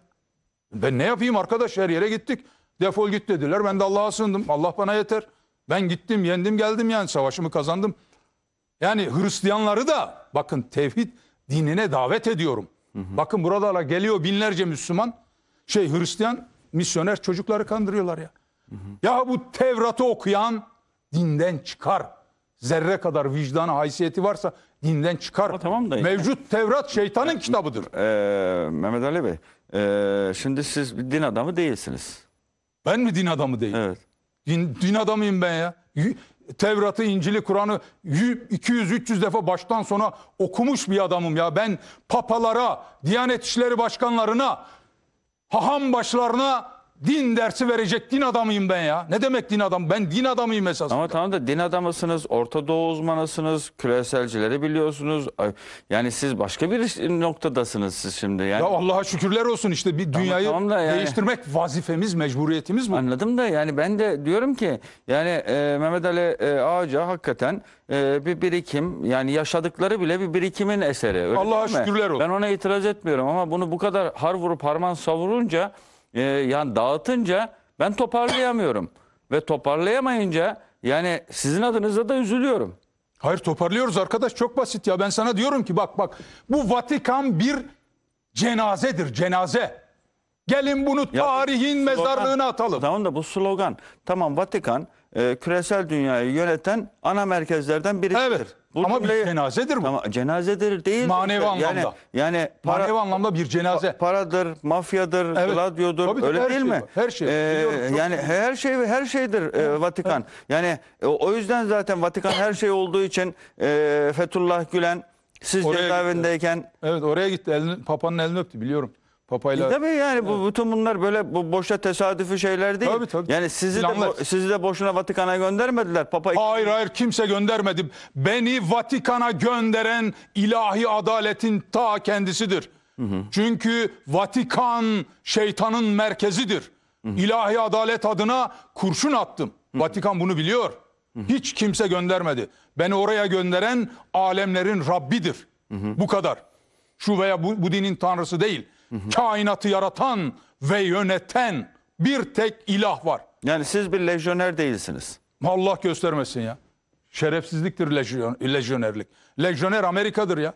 Ben ne yapayım arkadaş her yere gittik. Defol git dediler. Ben de Allah'a sığındım. Allah bana yeter. Ben gittim, yendim, geldim yani savaşımı kazandım. Yani Hristiyanları da bakın tevhid dinine davet ediyorum. Hı hı. Bakın buralara geliyor binlerce Müslüman şey Hristiyan misyoner çocukları kandırıyorlar ya. Hı hı. Ya bu Tevrat'ı okuyan dinden çıkar. Zerre kadar vicdanı, haysiyeti varsa dinden çıkar. Ama tamam da Mevcut yani. Tevrat şeytanın kitabıdır. Ee, Mehmet Ali Bey, e, şimdi siz bir din adamı değilsiniz. Ben mi din adamı değilim? Evet. Din, din adamıyım ben ya. Tevrat'ı, İncil'i, Kur'an'ı 200-300 defa baştan sona okumuş bir adamım ya. Ben papalara, Diyanet İşleri Başkanlarına, haham başlarına din dersi verecek din adamıyım ben ya. Ne demek din adam? Ben din adamıyım esasında. Ama tamam da din adamısınız, Orta Doğu uzmanısınız, küreselcileri biliyorsunuz. Yani siz başka bir noktadasınız siz şimdi. Yani... Ya Allah'a şükürler olsun işte bir dünyayı tamam, tamam yani... değiştirmek vazifemiz, mecburiyetimiz bu. Anladım da yani ben de diyorum ki yani e, Mehmet Ali e, Ağaca hakikaten e, bir birikim yani yaşadıkları bile bir birikimin eseri. Allah'a şükürler olsun. Ben ona itiraz etmiyorum ama bunu bu kadar har vurup harman savurunca e, yani dağıtınca ben toparlayamıyorum. Ve toparlayamayınca yani sizin adınıza da üzülüyorum. Hayır toparlıyoruz arkadaş çok basit ya. Ben sana diyorum ki bak bak bu Vatikan bir cenazedir cenaze. Gelin bunu ya, tarihin slogan, mezarlığına atalım. Tamam da bu slogan. Tamam Vatikan e, küresel dünyayı yöneten ana merkezlerden birisidir. Evet. Bu Ama cümleyi- cenazedir bu. Ama cenazedir değil. Manevi anlamda. Yani, yani para, Manevi anlamda bir cenaze. paradır, mafyadır, Evet. gladyodur. Tabii, öyle değil şey mi? var, her şey. Ee, Biliyorum, çok- yani her şey ve her şeydir e, Vatikan. Yani e, o yüzden zaten Vatikan her şey olduğu için e, Fethullah Gülen siz Oraya gitti. Evet oraya gitti. Elini, papanın elini öptü biliyorum. Papayla... E tabii yani bu, bütün bunlar böyle bu boşa tesadüfi şeyler değil. Tabii, tabii. Yani sizi de, sizi de boşuna Vatikan'a göndermediler. Papa Hayır hayır kimse göndermedi. Beni Vatikan'a gönderen ilahi adaletin ta kendisidir. Çünkü Vatikan şeytanın merkezidir. İlahi adalet adına kurşun attım. Vatikan bunu biliyor. Hiç kimse göndermedi. Beni oraya gönderen alemlerin Rabbidir. Bu kadar. Şu veya bu, bu dinin tanrısı değil. Hı hı. Kainatı yaratan ve yöneten bir tek ilah var. Yani siz bir lejyoner değilsiniz. Allah göstermesin ya. Şerefsizliktir lejyon, lejyonerlik. Lejyoner Amerika'dır ya.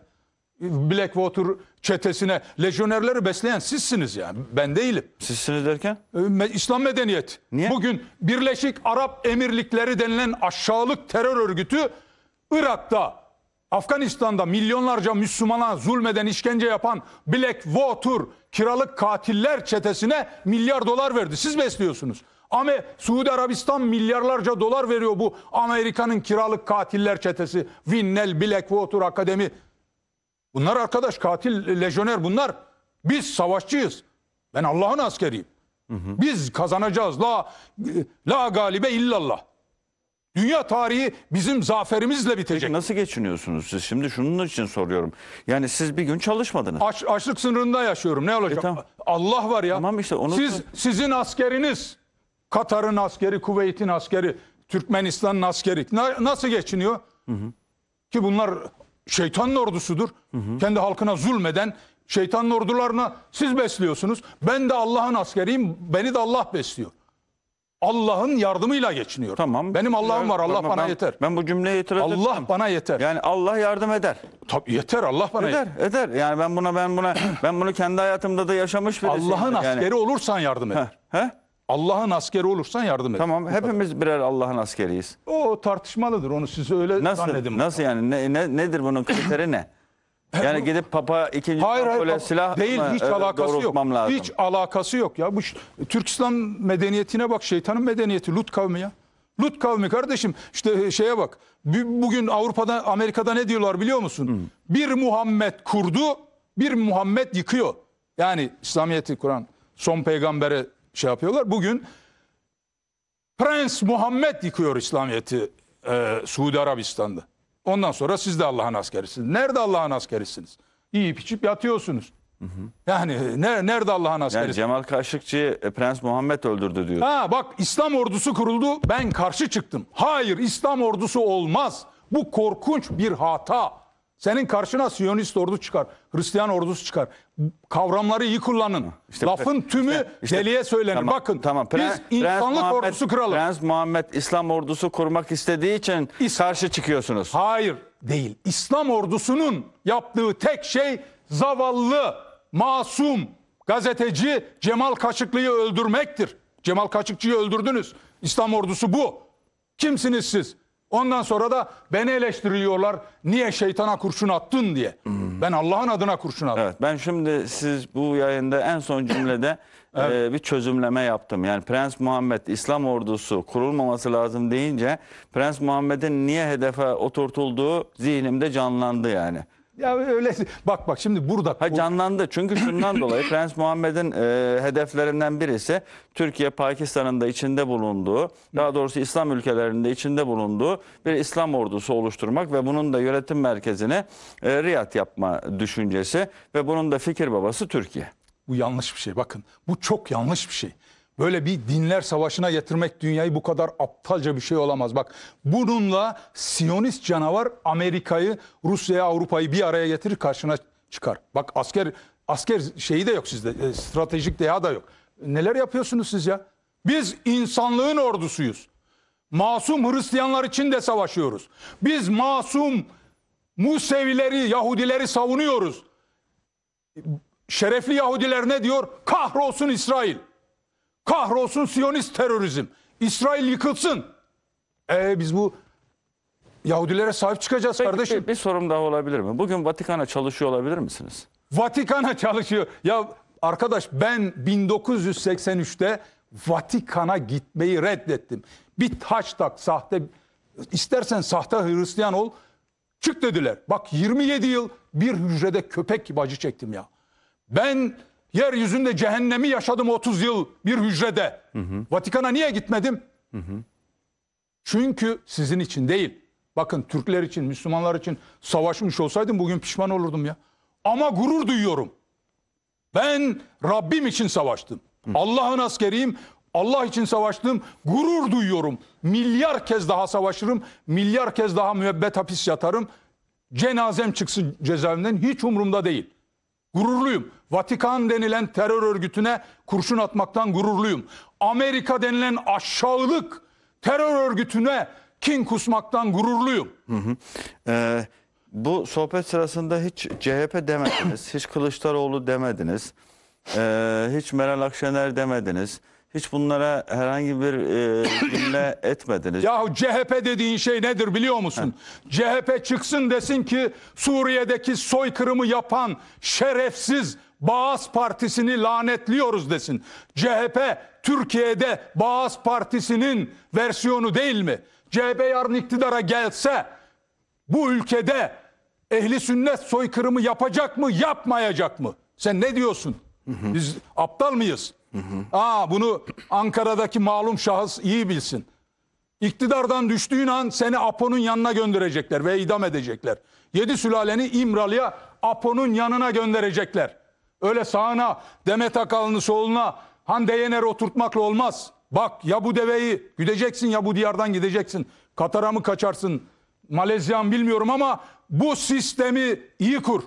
Blackwater çetesine lejyonerleri besleyen sizsiniz yani. Ben değilim. Sizsiniz derken? Ee, İslam medeniyet. Niye? Bugün Birleşik Arap Emirlikleri denilen aşağılık terör örgütü Irak'ta Afganistan'da milyonlarca Müslümana zulmeden işkence yapan Black Water kiralık katiller çetesine milyar dolar verdi. Siz besliyorsunuz. Ama Suudi Arabistan milyarlarca dolar veriyor bu Amerika'nın kiralık katiller çetesi. Vinnel Blackwater Akademi. Bunlar arkadaş katil lejyoner bunlar. Biz savaşçıyız. Ben Allah'ın askeriyim. Hı hı. Biz kazanacağız. La la galibe illallah. Dünya tarihi bizim zaferimizle bitecek. Peki nasıl geçiniyorsunuz siz? Şimdi şunun için soruyorum. Yani siz bir gün çalışmadınız. Aç, açlık sınırında yaşıyorum. Ne olacak? E, tamam. Allah var ya. Tamam işte onu Siz sizin askeriniz Katar'ın askeri, Kuveyt'in askeri, Türkmenistan'ın askeri na, nasıl geçiniyor? Hı hı. Ki bunlar şeytanın ordusudur. Hı hı. Kendi halkına zulmeden şeytanın ordularına siz besliyorsunuz. Ben de Allah'ın askeriyim. Beni de Allah besliyor. Allah'ın yardımıyla geçiniyor. Tamam. Benim Allah'ım var. Allah bana ben, yeter. Ben bu cümleye itiraz Allah etmem. bana yeter. Yani Allah yardım eder. Tabii yeter Allah bana eder. Yeter. Eder. Yani ben buna ben buna ben bunu kendi hayatımda da yaşamış birisiyim. Allah'ın yani. askeri olursan yardım eder. He? Allah'ın askeri olursan yardım eder. Tamam, hepimiz birer Allah'ın askeriyiz. O tartışmalıdır. Onu siz öyle nasıl, zannedin. Nasıl yani? Ne, ne, nedir bunun kriteri ne? Yani gidip Papa ikinci hayır, hayır, silah değil mı? hiç e, alakası yok. Lazım. Hiç alakası yok ya. Bu Türk İslam medeniyetine bak şeytanın medeniyeti Lut kavmi ya. Lut kavmi kardeşim işte e, şeye bak. Bugün Avrupa'da Amerika'da ne diyorlar biliyor musun? Hı. Hmm. Bir Muhammed kurdu, bir Muhammed yıkıyor. Yani İslamiyet'i kuran son peygambere şey yapıyorlar. Bugün Prens Muhammed yıkıyor İslamiyet'i e, Suudi Arabistan'da. Ondan sonra siz de Allah'ın askerisiniz. Nerede Allah'ın askerisiniz? Yiyip içip yatıyorsunuz. Hı hı. Yani ne, nerede Allah'ın askeri? Yani Cemal Kaşıkçı e, Prens Muhammed öldürdü diyor. Ha bak İslam ordusu kuruldu ben karşı çıktım. Hayır İslam ordusu olmaz. Bu korkunç bir hata. Senin karşına Siyonist ordu çıkar, Hristiyan ordusu çıkar. Kavramları iyi kullanın. İşte, Lafın tümü işte, işte, deliye söylenir. Tamam, Bakın tamam. Pre biz Prens insanlık Muhammed, ordusu kralı. Prens Muhammed İslam ordusu kurmak istediği için İslam. karşı çıkıyorsunuz. Hayır değil. İslam ordusunun yaptığı tek şey zavallı, masum gazeteci Cemal Kaşıklı'yı öldürmektir. Cemal Kaşıkçı'yı öldürdünüz. İslam ordusu bu. Kimsiniz siz? Ondan sonra da beni eleştiriyorlar. Niye şeytana kurşun attın diye. Hmm. Ben Allah'ın adına kurşun attım. Evet, ben şimdi siz bu yayında en son cümlede evet. e, bir çözümleme yaptım. Yani Prens Muhammed İslam ordusu kurulmaması lazım deyince Prens Muhammed'in niye hedefe oturtulduğu zihnimde canlandı yani. Ya öyle bak bak şimdi burada. Ha, canlandı çünkü şundan dolayı Prens Muhammed'in e, hedeflerinden birisi Türkiye Pakistan'ın da içinde bulunduğu daha doğrusu İslam ülkelerinde içinde bulunduğu bir İslam ordusu oluşturmak ve bunun da yönetim merkezine e, Riyad yapma düşüncesi ve bunun da fikir babası Türkiye. Bu yanlış bir şey bakın bu çok yanlış bir şey. Böyle bir dinler savaşına yatırmak dünyayı bu kadar aptalca bir şey olamaz. Bak bununla Siyonist canavar Amerika'yı, Rusya'yı, Avrupa'yı bir araya getirir karşına çıkar. Bak asker asker şeyi de yok sizde. E, stratejik deha da yok. Neler yapıyorsunuz siz ya? Biz insanlığın ordusuyuz. Masum Hristiyanlar için de savaşıyoruz. Biz masum Musevileri, Yahudileri savunuyoruz. Şerefli Yahudiler ne diyor? Kahrolsun İsrail. Kahrolsun Siyonist terörizm. İsrail yıkılsın. Ee biz bu Yahudilere sahip çıkacağız Peki, kardeşim. Bir, bir sorum daha olabilir mi? Bugün Vatikan'a çalışıyor olabilir misiniz? Vatikan'a çalışıyor. Ya arkadaş ben 1983'te Vatikan'a gitmeyi reddettim. Bir taş tak sahte istersen sahte Hristiyan ol çık dediler. Bak 27 yıl bir hücrede köpek gibi acı çektim ya. Ben Yeryüzünde cehennemi yaşadım 30 yıl bir hücrede. Hı hı. Vatikan'a niye gitmedim? Hı hı. Çünkü sizin için değil. Bakın Türkler için, Müslümanlar için savaşmış olsaydım bugün pişman olurdum ya. Ama gurur duyuyorum. Ben Rabbim için savaştım. Allah'ın askeriyim. Allah için savaştım. Gurur duyuyorum. Milyar kez daha savaşırım. Milyar kez daha müebbet hapis yatarım. Cenazem çıksın cezaevinden hiç umurumda değil. Gururluyum. Vatikan denilen terör örgütüne kurşun atmaktan gururluyum. Amerika denilen aşağılık terör örgütüne kin kusmaktan gururluyum. Hı hı. Ee, bu sohbet sırasında hiç CHP demediniz, hiç Kılıçdaroğlu demediniz, ee, hiç Meral Akşener demediniz. Hiç bunlara herhangi bir e, etmediniz. Ya CHP dediğin şey nedir biliyor musun? He. CHP çıksın desin ki Suriye'deki soykırımı yapan şerefsiz Bağız Partisi'ni lanetliyoruz desin. CHP Türkiye'de Bağız Partisi'nin versiyonu değil mi? CHP yarın iktidara gelse bu ülkede ehli sünnet soykırımı yapacak mı yapmayacak mı? Sen ne diyorsun? Biz aptal mıyız? Hı hı. Aa bunu Ankara'daki malum şahıs iyi bilsin. İktidardan düştüğün an seni Apo'nun yanına gönderecekler ve idam edecekler. Yedi sülaleni İmralı'ya Apo'nun yanına gönderecekler. Öyle sağına, Demet Akalın'ı soluna, Hande Yener oturtmakla olmaz. Bak ya bu deveyi güdeceksin ya bu diyardan gideceksin. Katar'a mı kaçarsın? Malezya'm bilmiyorum ama bu sistemi iyi kur.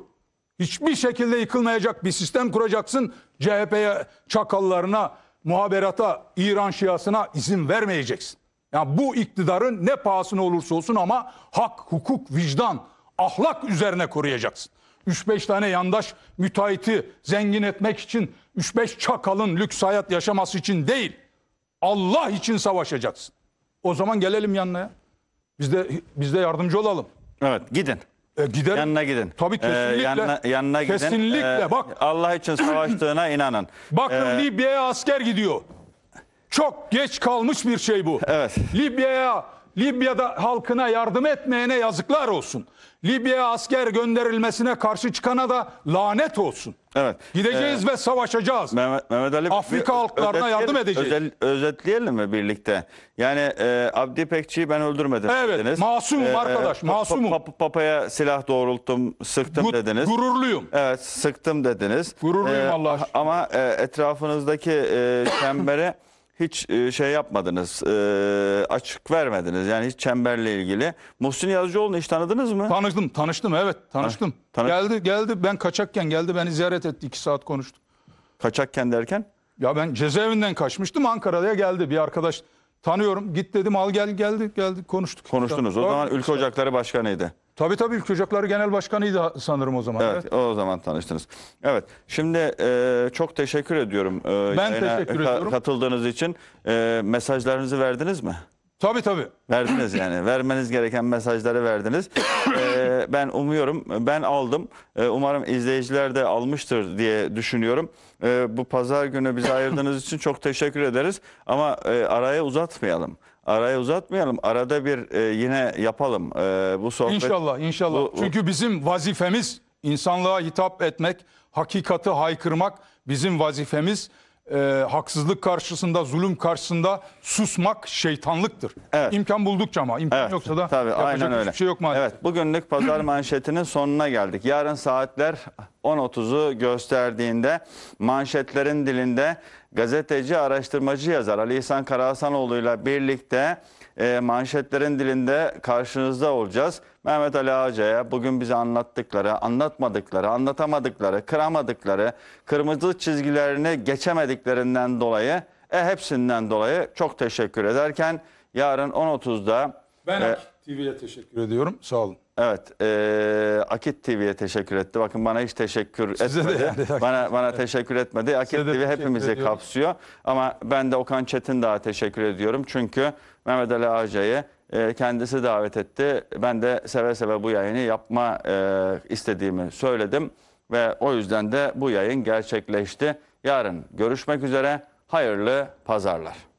Hiçbir şekilde yıkılmayacak bir sistem kuracaksın. CHP'ye, çakallarına, muhaberata, İran şiasına izin vermeyeceksin. Yani bu iktidarın ne pahasına olursa olsun ama hak, hukuk, vicdan, ahlak üzerine koruyacaksın. 3-5 tane yandaş müteahhiti zengin etmek için 3-5 çakalın lüks hayat yaşaması için değil. Allah için savaşacaksın. O zaman gelelim yanına ya. Biz de, biz de yardımcı olalım. Evet gidin. E, giderim. Yanına gidin. Tabii e, kesinlikle. Ee, yanına, yanına gidin. Kesinlikle ee, bak. Allah için savaştığına inanın. Bakın ee, Libya'ya asker gidiyor. Çok geç kalmış bir şey bu. Evet. Libya'ya Libya'da halkına yardım etmeyene yazıklar olsun. Libya'ya asker gönderilmesine karşı çıkana da lanet olsun. Evet. Gideceğiz ee, ve savaşacağız. Mehmet, Mehmet Ali Afrika halklarına yardım edeceğiz. Özel, özetleyelim mi birlikte? Yani e, Abdi Pekçi'yi ben öldürmedim evet, dediniz. Evet. Masumum ee, arkadaş. masumum. Pa, pa, papaya silah doğrulttum, sıktım Gut, dediniz. Gururluyum. Evet, sıktım dediniz. Gururluyum ee, Allah aşkına. Ama e, etrafınızdaki e, çembere hiç e, şey yapmadınız, e, açık vermediniz. Yani hiç çemberle ilgili. Muhsin Yazıcıoğlu'nu hiç tanıdınız mı? Tanıştım, tanıştım evet, tanıştım. Ha, tanı- geldi, geldi ben kaçakken geldi beni ziyaret etti, iki saat konuştuk. Kaçakken derken? Ya ben cezaevinden kaçmıştım Ankara'ya geldi bir arkadaş. Tanıyorum git dedim al gel geldi geldi konuştuk. Konuştunuz. O zaman Ülke Ocakları Başkanı'ydı. Tabii tabii Ülke Ocakları Genel Başkanı'ydı sanırım o zaman. Evet, evet. o zaman tanıştınız. Evet, şimdi e, çok teşekkür ediyorum. E, ben yayına, teşekkür ka Katıldığınız için e, mesajlarınızı verdiniz mi? Tabii tabii. Verdiniz yani. Vermeniz gereken mesajları verdiniz. ee, ben umuyorum, ben aldım. Ee, umarım izleyiciler de almıştır diye düşünüyorum. Ee, bu pazar günü bize ayırdığınız için çok teşekkür ederiz. Ama e, araya uzatmayalım. Arayı uzatmayalım. Arada bir e, yine yapalım e, bu sohbet. İnşallah, inşallah. Bu, bu... Çünkü bizim vazifemiz insanlığa hitap etmek, hakikati haykırmak bizim vazifemiz e, haksızlık karşısında, zulüm karşısında susmak şeytanlıktır. Evet. İmkan buldukça ama imkan evet. yoksa da Tabii, yapacak aynen öyle. şey yok maalesef. Evet, bugünlük pazar manşetinin sonuna geldik. Yarın saatler 10.30'u gösterdiğinde manşetlerin dilinde gazeteci, araştırmacı yazar Ali İhsan Karahasanoğlu ile birlikte e, manşetlerin dilinde karşınızda olacağız. Mehmet Ali Hoca'ya bugün bize anlattıkları, anlatmadıkları, anlatamadıkları, kıramadıkları, kırmızı çizgilerini geçemediklerinden dolayı, e hepsinden dolayı çok teşekkür ederken yarın 10.30'da... Ben e, TV'ye teşekkür ediyorum. Sağ olun. Evet, e, Akit TV'ye teşekkür etti. Bakın bana hiç teşekkür Size etmedi. De yani, bana bana evet. teşekkür etmedi. Akit Size TV hepimizi ediyorum. kapsıyor. Ama ben de Okan Çetin daha teşekkür ediyorum. Çünkü Mehmet Ali Ağaca'yı ee, kendisi davet etti. Ben de seve seve bu yayını yapma e, istediğimi söyledim ve o yüzden de bu yayın gerçekleşti. Yarın görüşmek üzere. Hayırlı pazarlar.